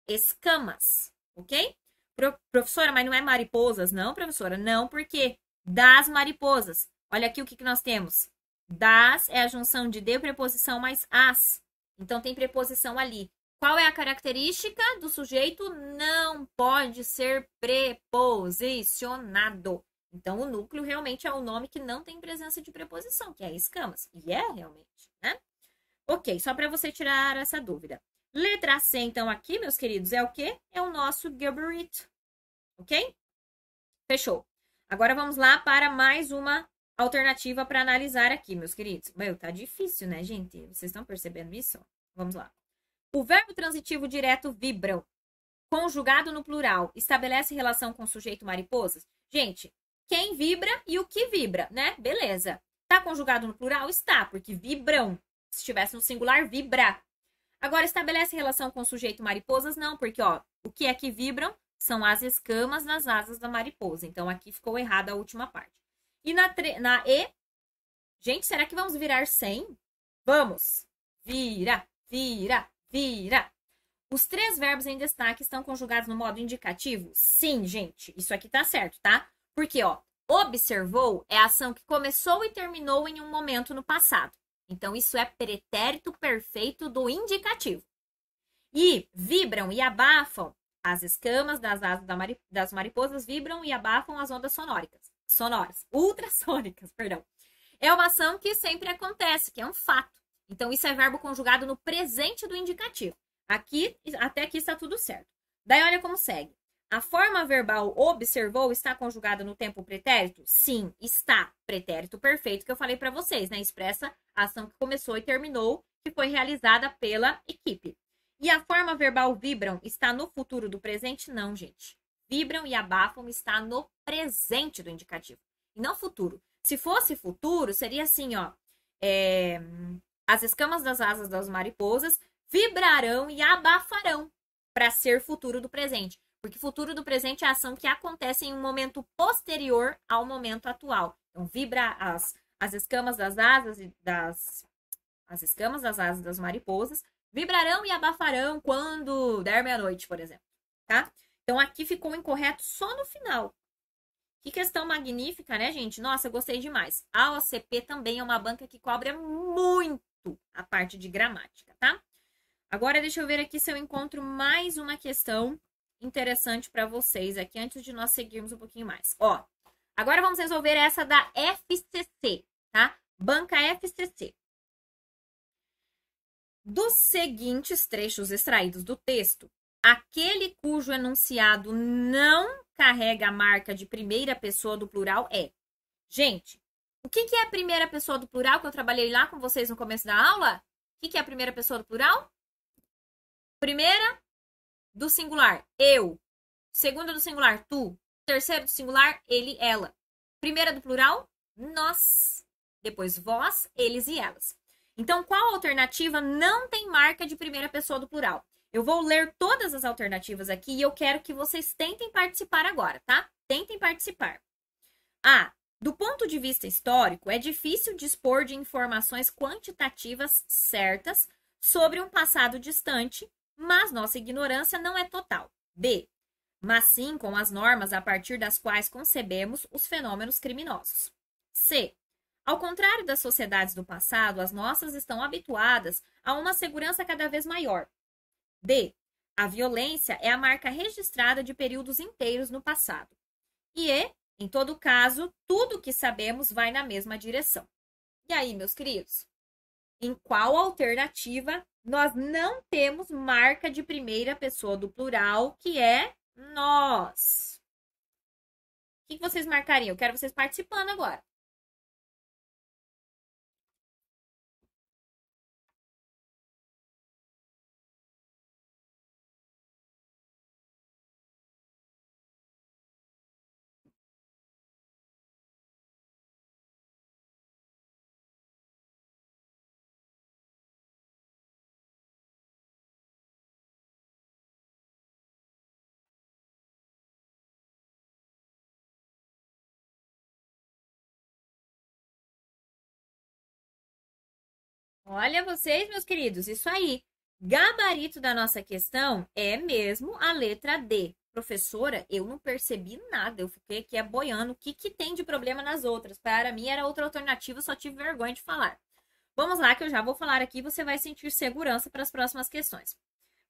Escamas, ok? Pro, professora, mas não é mariposas? Não, professora, não, porque das mariposas. Olha aqui o que, que nós temos. Das é a junção de de preposição mais as. Então, tem preposição ali. Qual é a característica do sujeito? Não pode ser preposicionado. Então, o núcleo realmente é o um nome que não tem presença de preposição, que é escamas. E é realmente, né? Ok, só para você tirar essa dúvida. Letra C, então, aqui, meus queridos, é o quê? É o nosso gabarito, ok? Fechou. Agora vamos lá para mais uma alternativa para analisar aqui, meus queridos. Meu, tá difícil, né, gente? Vocês estão percebendo isso? Vamos lá. O verbo transitivo direto vibram, conjugado no plural, estabelece relação com o sujeito mariposas? Gente, quem vibra e o que vibra, né? Beleza. Está conjugado no plural? Está, porque vibram. Se estivesse no singular, vibra. Agora, estabelece relação com o sujeito mariposas? Não, porque ó, o que é que vibram são as escamas nas asas da mariposa. Então, aqui ficou errada a última parte. E na, na E, gente, será que vamos virar 100? Vamos! Vira, vira, vira. Os três verbos em destaque estão conjugados no modo indicativo? Sim, gente. Isso aqui tá certo, tá? Porque, ó, observou é a ação que começou e terminou em um momento no passado. Então, isso é pretérito perfeito do indicativo. E vibram e abafam as escamas das asas das mariposas, vibram e abafam as ondas sonóricas, sonoras, ultrassônicas, perdão. É uma ação que sempre acontece, que é um fato. Então, isso é verbo conjugado no presente do indicativo. Aqui, até aqui está tudo certo. Daí, olha como segue. A forma verbal observou está conjugada no tempo pretérito? Sim, está. Pretérito perfeito que eu falei para vocês, né? Expressa a ação que começou e terminou, que foi realizada pela equipe. E a forma verbal vibram está no futuro do presente? Não, gente. Vibram e abafam está no presente do indicativo, e não futuro. Se fosse futuro, seria assim, ó. É... As escamas das asas das mariposas vibrarão e abafarão para ser futuro do presente. Porque futuro do presente é a ação que acontece em um momento posterior ao momento atual. Então, vibra as, as escamas das asas e das. As escamas das asas das mariposas vibrarão e abafarão quando der meia-noite, por exemplo. Tá? Então, aqui ficou incorreto só no final. Que questão magnífica, né, gente? Nossa, eu gostei demais. A OCP também é uma banca que cobra muito a parte de gramática, tá? Agora, deixa eu ver aqui se eu encontro mais uma questão interessante para vocês aqui antes de nós seguirmos um pouquinho mais. Ó, agora vamos resolver essa da FCC, tá? Banca FCC. Dos seguintes trechos extraídos do texto, aquele cujo enunciado não carrega a marca de primeira pessoa do plural é. Gente, o que, que é a primeira pessoa do plural que eu trabalhei lá com vocês no começo da aula? O que, que é a primeira pessoa do plural? Primeira do singular, eu. Segunda do singular, tu. Terceiro do singular, ele, ela. Primeira do plural, nós. Depois vós, eles e elas. Então, qual alternativa não tem marca de primeira pessoa do plural? Eu vou ler todas as alternativas aqui e eu quero que vocês tentem participar agora, tá? Tentem participar. A. Do ponto de vista histórico, é difícil dispor de informações quantitativas certas sobre um passado distante mas nossa ignorância não é total. B. Mas sim com as normas a partir das quais concebemos os fenômenos criminosos. C. Ao contrário das sociedades do passado, as nossas estão habituadas a uma segurança cada vez maior. D. A violência é a marca registrada de períodos inteiros no passado. E E, em todo caso, tudo o que sabemos vai na mesma direção. E aí, meus queridos? Em qual alternativa nós não temos marca de primeira pessoa do plural, que é nós. O que vocês marcariam? Eu quero vocês participando agora. Olha vocês, meus queridos, isso aí. Gabarito da nossa questão é mesmo a letra D. Professora, eu não percebi nada, eu fiquei aqui aboiando. O que, que tem de problema nas outras? Para mim era outra alternativa, só tive vergonha de falar. Vamos lá, que eu já vou falar aqui você vai sentir segurança para as próximas questões.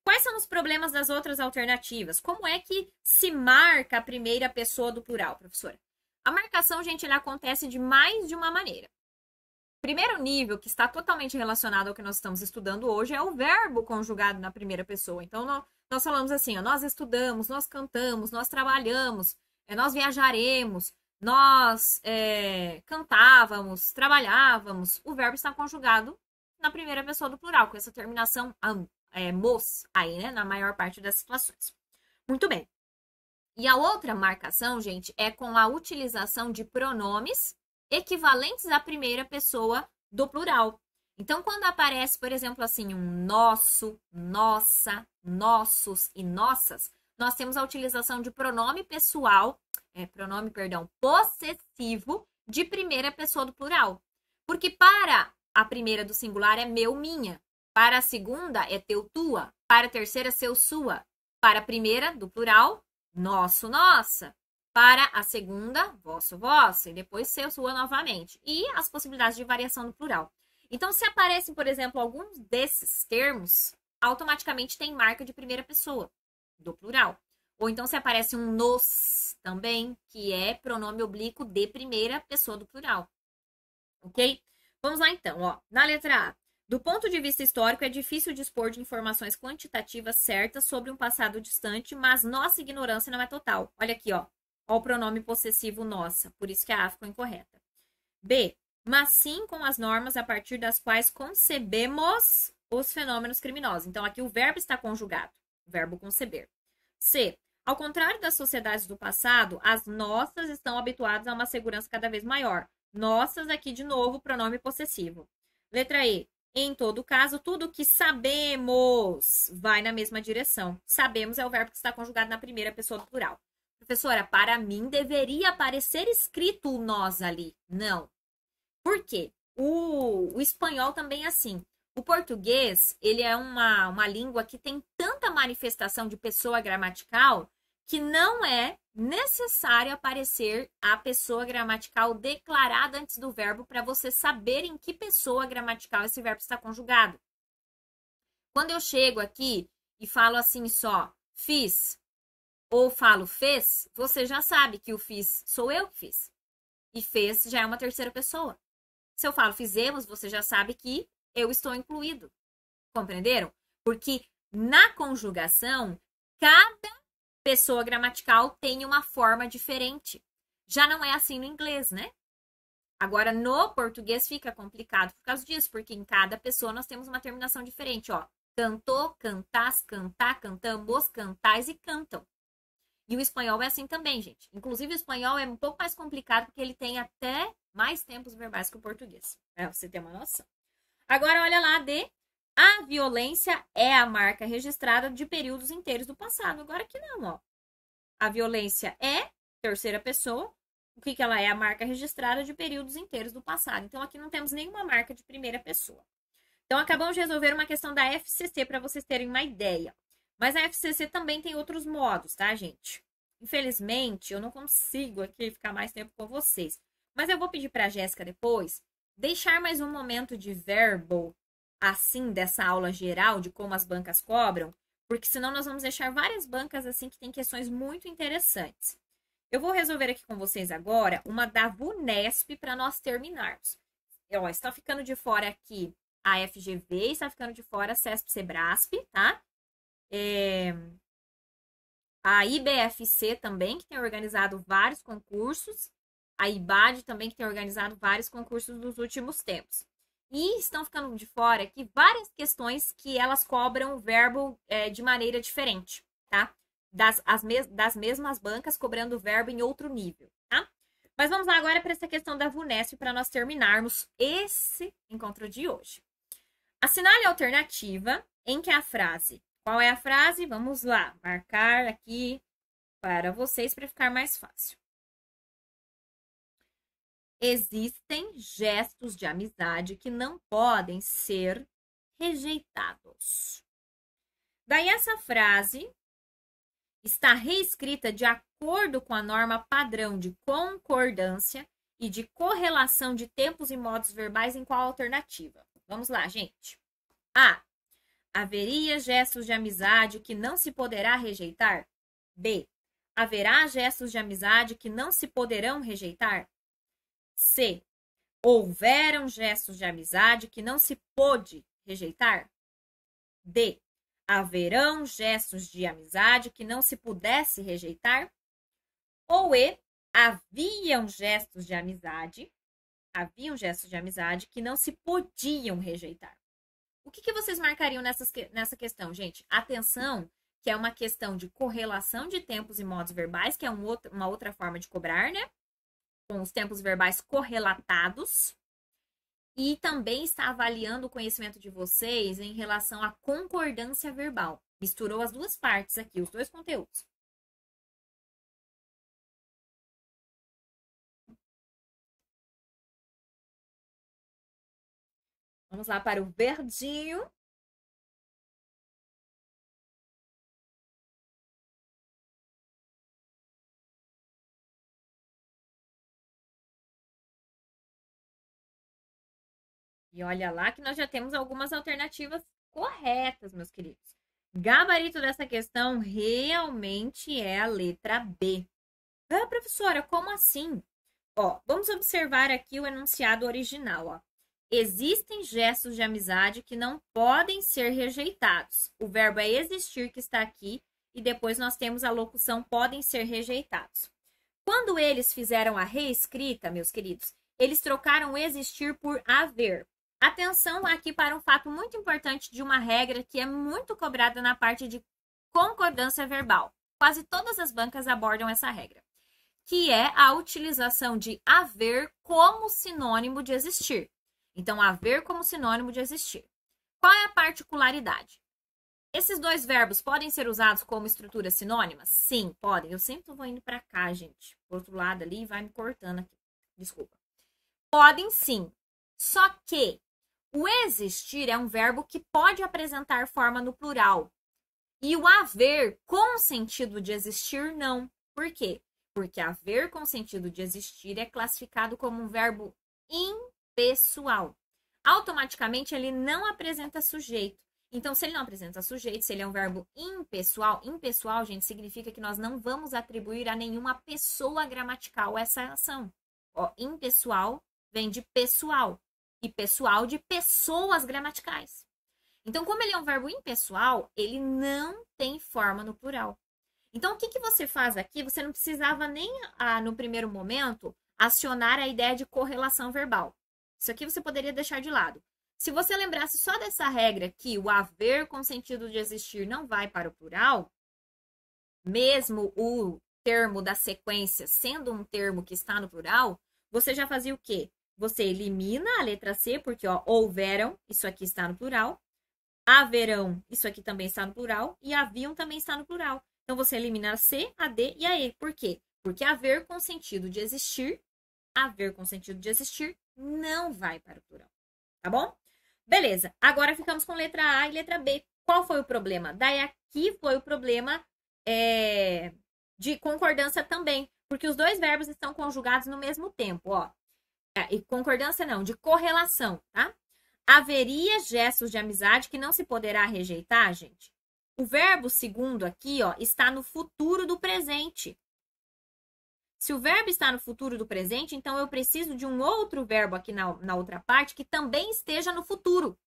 Quais são os problemas das outras alternativas? Como é que se marca a primeira pessoa do plural, professora? A marcação, gente, ela acontece de mais de uma maneira. Primeiro nível, que está totalmente relacionado ao que nós estamos estudando hoje, é o verbo conjugado na primeira pessoa. Então, nós, nós falamos assim, ó, nós estudamos, nós cantamos, nós trabalhamos, é, nós viajaremos, nós é, cantávamos, trabalhávamos. O verbo está conjugado na primeira pessoa do plural, com essa terminação é, mos aí, né? Na maior parte das situações. Muito bem. E a outra marcação, gente, é com a utilização de pronomes equivalentes à primeira pessoa do plural. Então, quando aparece, por exemplo, assim, um nosso, nossa, nossos e nossas, nós temos a utilização de pronome pessoal, é, pronome, perdão, possessivo de primeira pessoa do plural. Porque para a primeira do singular é meu, minha. Para a segunda é teu, tua. Para a terceira, seu, sua. Para a primeira do plural, nosso, nossa. Para a segunda, vosso, vossa, e depois seu, sua novamente. E as possibilidades de variação no plural. Então, se aparecem, por exemplo, alguns desses termos, automaticamente tem marca de primeira pessoa, do plural. Ou então se aparece um nos também, que é pronome oblíquo de primeira pessoa do plural. Ok? Vamos lá então, ó. Na letra A. Do ponto de vista histórico, é difícil dispor de informações quantitativas certas sobre um passado distante, mas nossa ignorância não é total. Olha aqui, ó. Olha o pronome possessivo nossa, por isso que a A ficou incorreta. B. Mas sim com as normas a partir das quais concebemos os fenômenos criminosos. Então, aqui o verbo está conjugado, o verbo conceber. C. Ao contrário das sociedades do passado, as nossas estão habituadas a uma segurança cada vez maior. Nossas, aqui de novo, pronome possessivo. Letra E. Em todo caso, tudo que sabemos vai na mesma direção. Sabemos é o verbo que está conjugado na primeira pessoa do plural. Professora, para mim deveria aparecer escrito o nós ali. Não. Por quê? O, o espanhol também é assim. O português, ele é uma, uma língua que tem tanta manifestação de pessoa gramatical que não é necessário aparecer a pessoa gramatical declarada antes do verbo para você saber em que pessoa gramatical esse verbo está conjugado. Quando eu chego aqui e falo assim só, fiz, ou falo fez, você já sabe que o fiz sou eu que fiz. E fez já é uma terceira pessoa. Se eu falo fizemos, você já sabe que eu estou incluído. Compreenderam? Porque na conjugação, cada pessoa gramatical tem uma forma diferente. Já não é assim no inglês, né? Agora, no português fica complicado por causa disso, porque em cada pessoa nós temos uma terminação diferente, ó. Cantou, cantas, cantar, cantamos, cantais e cantam. E o espanhol é assim também, gente. Inclusive, o espanhol é um pouco mais complicado porque ele tem até mais tempos verbais que o português. Pra você ter uma noção. Agora, olha lá, D. A violência é a marca registrada de períodos inteiros do passado. Agora que não, ó. A violência é terceira pessoa. O que, que ela é? A marca registrada de períodos inteiros do passado. Então, aqui não temos nenhuma marca de primeira pessoa. Então, acabamos de resolver uma questão da FCC para vocês terem uma ideia. Mas a FCC também tem outros modos, tá, gente? Infelizmente, eu não consigo aqui ficar mais tempo com vocês. Mas eu vou pedir para a Jéssica depois deixar mais um momento de verbo, assim, dessa aula geral de como as bancas cobram, porque senão nós vamos deixar várias bancas assim que tem questões muito interessantes. Eu vou resolver aqui com vocês agora uma da VUNESP para nós terminarmos. Ó, está ficando de fora aqui a FGV, está ficando de fora a CESP-SEBRASP, tá? É, a IBFC também, que tem organizado vários concursos. A IBAD também, que tem organizado vários concursos nos últimos tempos. E estão ficando de fora que várias questões que elas cobram o verbo é, de maneira diferente, tá? Das, as mes das mesmas bancas cobrando o verbo em outro nível, tá? Mas vamos lá agora para essa questão da VUNESP para nós terminarmos esse encontro de hoje. Assinale a alternativa em que a frase qual é a frase? Vamos lá, marcar aqui para vocês para ficar mais fácil. Existem gestos de amizade que não podem ser rejeitados. Daí essa frase está reescrita de acordo com a norma padrão de concordância e de correlação de tempos e modos verbais em qual alternativa. Vamos lá, gente. A. Haveria gestos de amizade que não se poderá rejeitar? B. Haverá gestos de amizade que não se poderão rejeitar? C. Houveram gestos de amizade que não se pôde rejeitar? D. Haverão gestos de amizade que não se pudesse rejeitar? Ou E. Haviam gestos de amizade, haviam gestos de amizade que não se podiam rejeitar. O que, que vocês marcariam nessas, nessa questão, gente? Atenção, que é uma questão de correlação de tempos e modos verbais, que é um outro, uma outra forma de cobrar, né? Com os tempos verbais correlatados. E também está avaliando o conhecimento de vocês em relação à concordância verbal. Misturou as duas partes aqui, os dois conteúdos. Vamos lá para o verdinho. E olha lá que nós já temos algumas alternativas corretas, meus queridos. Gabarito dessa questão realmente é a letra B. Ah, professora, como assim? Ó, vamos observar aqui o enunciado original, ó. Existem gestos de amizade que não podem ser rejeitados. O verbo é existir, que está aqui, e depois nós temos a locução podem ser rejeitados. Quando eles fizeram a reescrita, meus queridos, eles trocaram existir por haver. Atenção aqui para um fato muito importante de uma regra que é muito cobrada na parte de concordância verbal. Quase todas as bancas abordam essa regra, que é a utilização de haver como sinônimo de existir. Então, haver como sinônimo de existir. Qual é a particularidade? Esses dois verbos podem ser usados como estruturas sinônimas? Sim, podem. Eu sempre vou indo para cá, gente. Pro outro lado ali e vai me cortando aqui. Desculpa. Podem sim. Só que o existir é um verbo que pode apresentar forma no plural. E o haver com sentido de existir, não. Por quê? Porque haver com sentido de existir é classificado como um verbo in pessoal. Automaticamente ele não apresenta sujeito. Então, se ele não apresenta sujeito, se ele é um verbo impessoal, impessoal, gente, significa que nós não vamos atribuir a nenhuma pessoa gramatical essa ação. Ó, impessoal vem de pessoal e pessoal de pessoas gramaticais. Então, como ele é um verbo impessoal, ele não tem forma no plural. Então, o que, que você faz aqui? Você não precisava nem, ah, no primeiro momento, acionar a ideia de correlação verbal. Isso aqui você poderia deixar de lado. Se você lembrasse só dessa regra que o haver com sentido de existir não vai para o plural, mesmo o termo da sequência sendo um termo que está no plural, você já fazia o quê? Você elimina a letra C, porque ó, houveram, isso aqui está no plural. Haverão, isso aqui também está no plural. E haviam também está no plural. Então, você elimina a C, a D e a E. Por quê? Porque haver com sentido de existir haver com o sentido de assistir não vai para o plural. Tá bom? Beleza. Agora ficamos com letra A e letra B. Qual foi o problema? Daí aqui foi o problema é, de concordância também. Porque os dois verbos estão conjugados no mesmo tempo, ó. É, e concordância não, de correlação, tá? Haveria gestos de amizade que não se poderá rejeitar, gente? O verbo segundo aqui, ó, está no futuro do presente. Se o verbo está no futuro do presente, então eu preciso de um outro verbo aqui na, na outra parte que também esteja no futuro.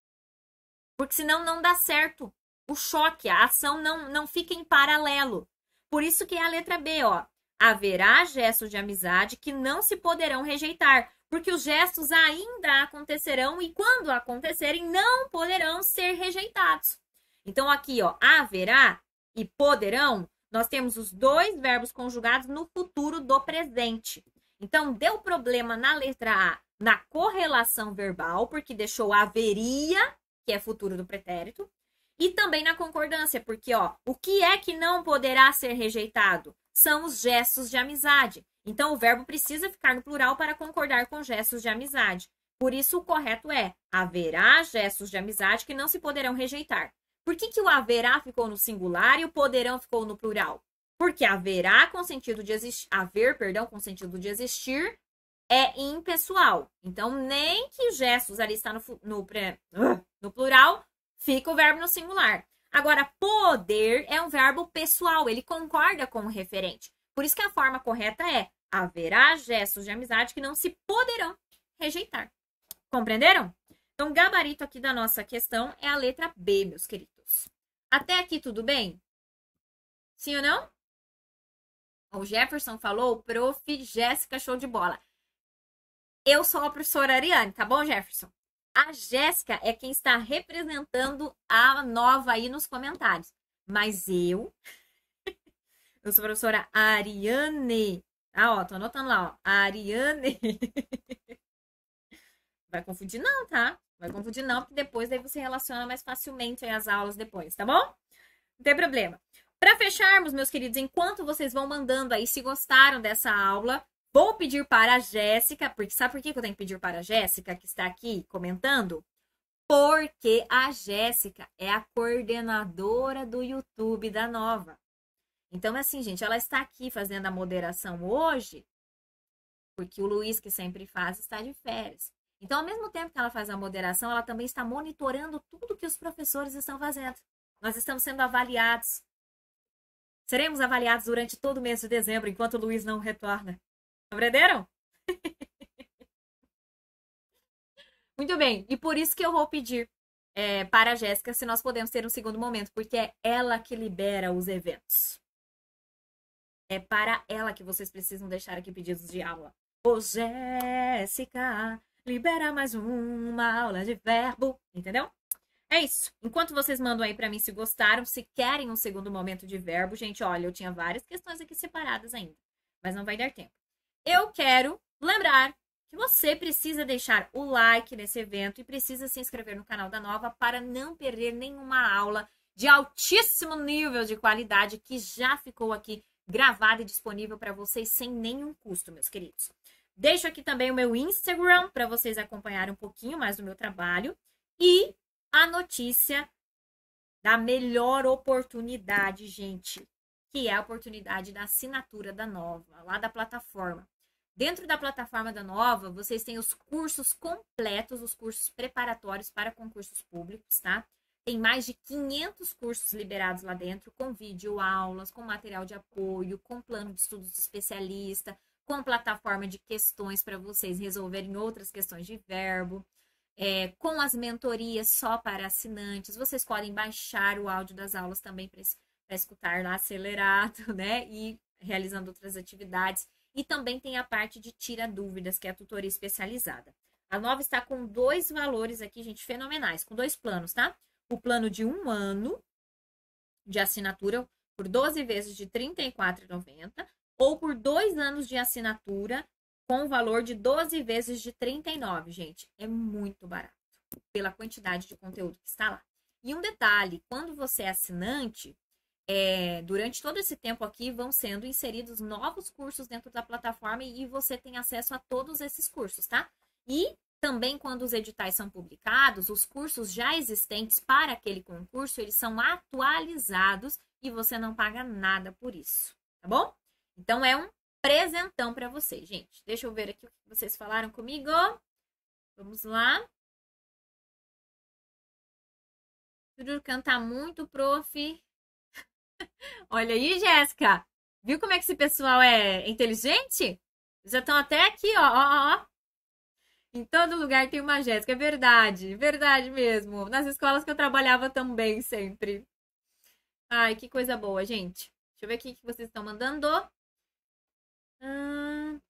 Porque senão não dá certo. O choque, a ação não, não fica em paralelo. Por isso que é a letra B, ó. Haverá gestos de amizade que não se poderão rejeitar, porque os gestos ainda acontecerão e quando acontecerem não poderão ser rejeitados. Então aqui, ó, haverá e poderão nós temos os dois verbos conjugados no futuro do presente. Então, deu problema na letra A, na correlação verbal, porque deixou haveria, que é futuro do pretérito, e também na concordância, porque ó, o que é que não poderá ser rejeitado? São os gestos de amizade. Então, o verbo precisa ficar no plural para concordar com gestos de amizade. Por isso, o correto é: haverá gestos de amizade que não se poderão rejeitar. Por que, que o haverá ficou no singular e o poderão ficou no plural? Porque haverá com sentido de existir, haver, perdão, com sentido de existir, é impessoal. Então, nem que gestos ali está no, no, no plural, fica o verbo no singular. Agora, poder é um verbo pessoal, ele concorda com o referente. Por isso que a forma correta é haverá gestos de amizade que não se poderão rejeitar. Compreenderam? Então, gabarito aqui da nossa questão é a letra B, meus queridos. Até aqui tudo bem? Sim ou não? O Jefferson falou, prof. Jéssica, show de bola. Eu sou a professora Ariane, tá bom, Jefferson? A Jéssica é quem está representando a nova aí nos comentários. Mas eu, eu sou a professora Ariane. Ah, ó, tô anotando lá, ó. Ariane. Vai confundir não, tá? Vai confundir não, porque depois daí você relaciona mais facilmente as aulas depois, tá bom? Não tem problema. Para fecharmos, meus queridos, enquanto vocês vão mandando aí se gostaram dessa aula, vou pedir para a Jéssica, porque sabe por que eu tenho que pedir para a Jéssica que está aqui comentando? Porque a Jéssica é a coordenadora do YouTube da Nova. Então, é assim, gente, ela está aqui fazendo a moderação hoje, porque o Luiz, que sempre faz, está de férias. Então, ao mesmo tempo que ela faz a moderação, ela também está monitorando tudo que os professores estão fazendo. Nós estamos sendo avaliados. Seremos avaliados durante todo o mês de dezembro, enquanto o Luiz não retorna. Aprenderam? Muito bem, e por isso que eu vou pedir é, para a Jéssica se nós podemos ter um segundo momento, porque é ela que libera os eventos. É para ela que vocês precisam deixar aqui pedidos de aula. Ô, Jéssica, libera mais uma aula de verbo, entendeu? É isso. Enquanto vocês mandam aí para mim se gostaram, se querem um segundo momento de verbo, gente, olha, eu tinha várias questões aqui separadas ainda, mas não vai dar tempo. Eu quero lembrar que você precisa deixar o like nesse evento e precisa se inscrever no canal da Nova para não perder nenhuma aula de altíssimo nível de qualidade que já ficou aqui gravada e disponível para vocês sem nenhum custo, meus queridos. Deixo aqui também o meu Instagram para vocês acompanharem um pouquinho mais do meu trabalho e a notícia da melhor oportunidade, gente, que é a oportunidade da assinatura da Nova, lá da plataforma. Dentro da plataforma da Nova, vocês têm os cursos completos, os cursos preparatórios para concursos públicos, tá? Tem mais de 500 cursos liberados lá dentro, com vídeo aulas, com material de apoio, com plano de estudos especialista, com plataforma de questões para vocês resolverem outras questões de verbo, é, com as mentorias só para assinantes. Vocês podem baixar o áudio das aulas também para escutar lá acelerado, né? E realizando outras atividades. E também tem a parte de tira dúvidas, que é a tutoria especializada. A nova está com dois valores aqui, gente, fenomenais, com dois planos, tá? O plano de um ano de assinatura por 12 vezes de R$ 34,90 ou por dois anos de assinatura com o valor de 12 vezes de 39, gente. É muito barato pela quantidade de conteúdo que está lá. E um detalhe, quando você é assinante, é, durante todo esse tempo aqui vão sendo inseridos novos cursos dentro da plataforma e você tem acesso a todos esses cursos, tá? E também quando os editais são publicados, os cursos já existentes para aquele concurso, eles são atualizados e você não paga nada por isso, tá bom? Então é um presentão para você, gente. Deixa eu ver aqui o que vocês falaram comigo. Vamos lá. Juro cantar muito, prof. Olha aí, Jéssica. Viu como é que esse pessoal é inteligente? Já estão até aqui, ó, ó, ó. Em todo lugar tem uma Jéssica. É verdade, verdade mesmo. Nas escolas que eu trabalhava também, sempre. Ai, que coisa boa, gente. Deixa eu ver aqui o que vocês estão mandando. Hum,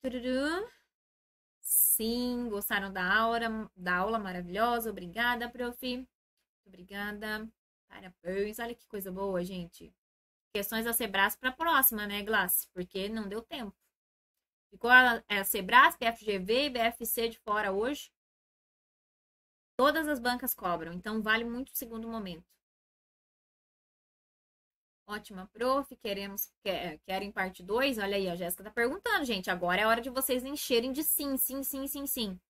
Sim, gostaram da aula, da aula maravilhosa. Obrigada, prof. Obrigada. Parabéns. Olha que coisa boa, gente. Questões da Sebrasp para a próxima, né, Glass? Porque não deu tempo. Ficou a, é, a Sebrasp, FGV e BFC de fora hoje. Todas as bancas cobram, então vale muito o segundo momento. Ótima, prof. Queremos, quer, é, querem parte 2? Olha aí, a Jéssica tá perguntando, gente. Agora é hora de vocês encherem de sim, sim, sim, sim, sim.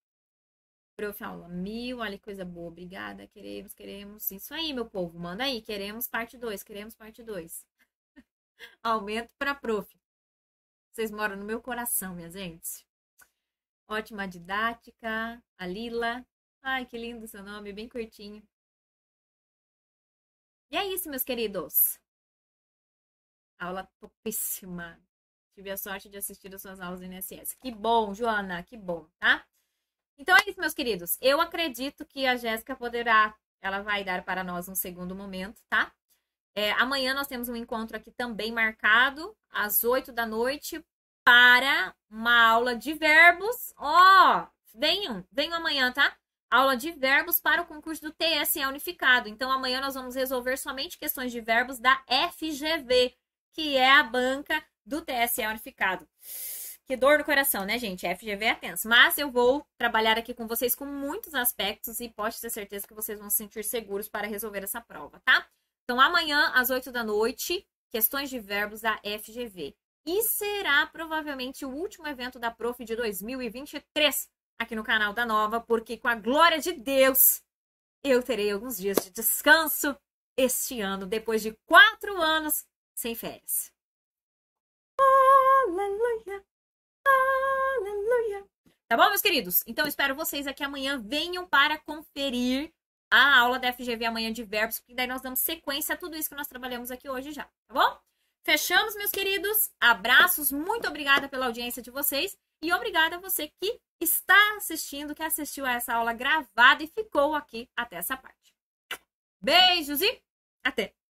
Prof. Aula mil, olha que coisa boa. Obrigada, queremos, queremos. Isso aí, meu povo. Manda aí, queremos parte 2, queremos parte 2. Aumento para prof. Vocês moram no meu coração, minha gente. Ótima didática. A Lila. Ai, que lindo seu nome, bem curtinho. E é isso, meus queridos. Aula topíssima. Tive a sorte de assistir as suas aulas do INSS. Que bom, Joana, que bom, tá? Então é isso, meus queridos. Eu acredito que a Jéssica poderá, ela vai dar para nós um segundo momento, tá? É, amanhã nós temos um encontro aqui também marcado, às 8 da noite, para uma aula de verbos. Ó, oh, venham, venham amanhã, tá? Aula de verbos para o concurso do TSE unificado. Então amanhã nós vamos resolver somente questões de verbos da FGV que é a banca do TSE unificado. Que dor no coração, né, gente? FGV é tenso. Mas eu vou trabalhar aqui com vocês com muitos aspectos e posso ter certeza que vocês vão se sentir seguros para resolver essa prova, tá? Então, amanhã, às 8 da noite, questões de verbos da FGV. E será provavelmente o último evento da Prof de 2023 aqui no canal da Nova, porque com a glória de Deus, eu terei alguns dias de descanso este ano, depois de quatro anos sem férias. Aleluia! Aleluia! Tá bom, meus queridos? Então, espero vocês aqui amanhã. Venham para conferir a aula da FGV amanhã de verbos, porque daí nós damos sequência a tudo isso que nós trabalhamos aqui hoje já, tá bom? Fechamos, meus queridos. Abraços, muito obrigada pela audiência de vocês e obrigada a você que está assistindo, que assistiu a essa aula gravada e ficou aqui até essa parte. Beijos e até!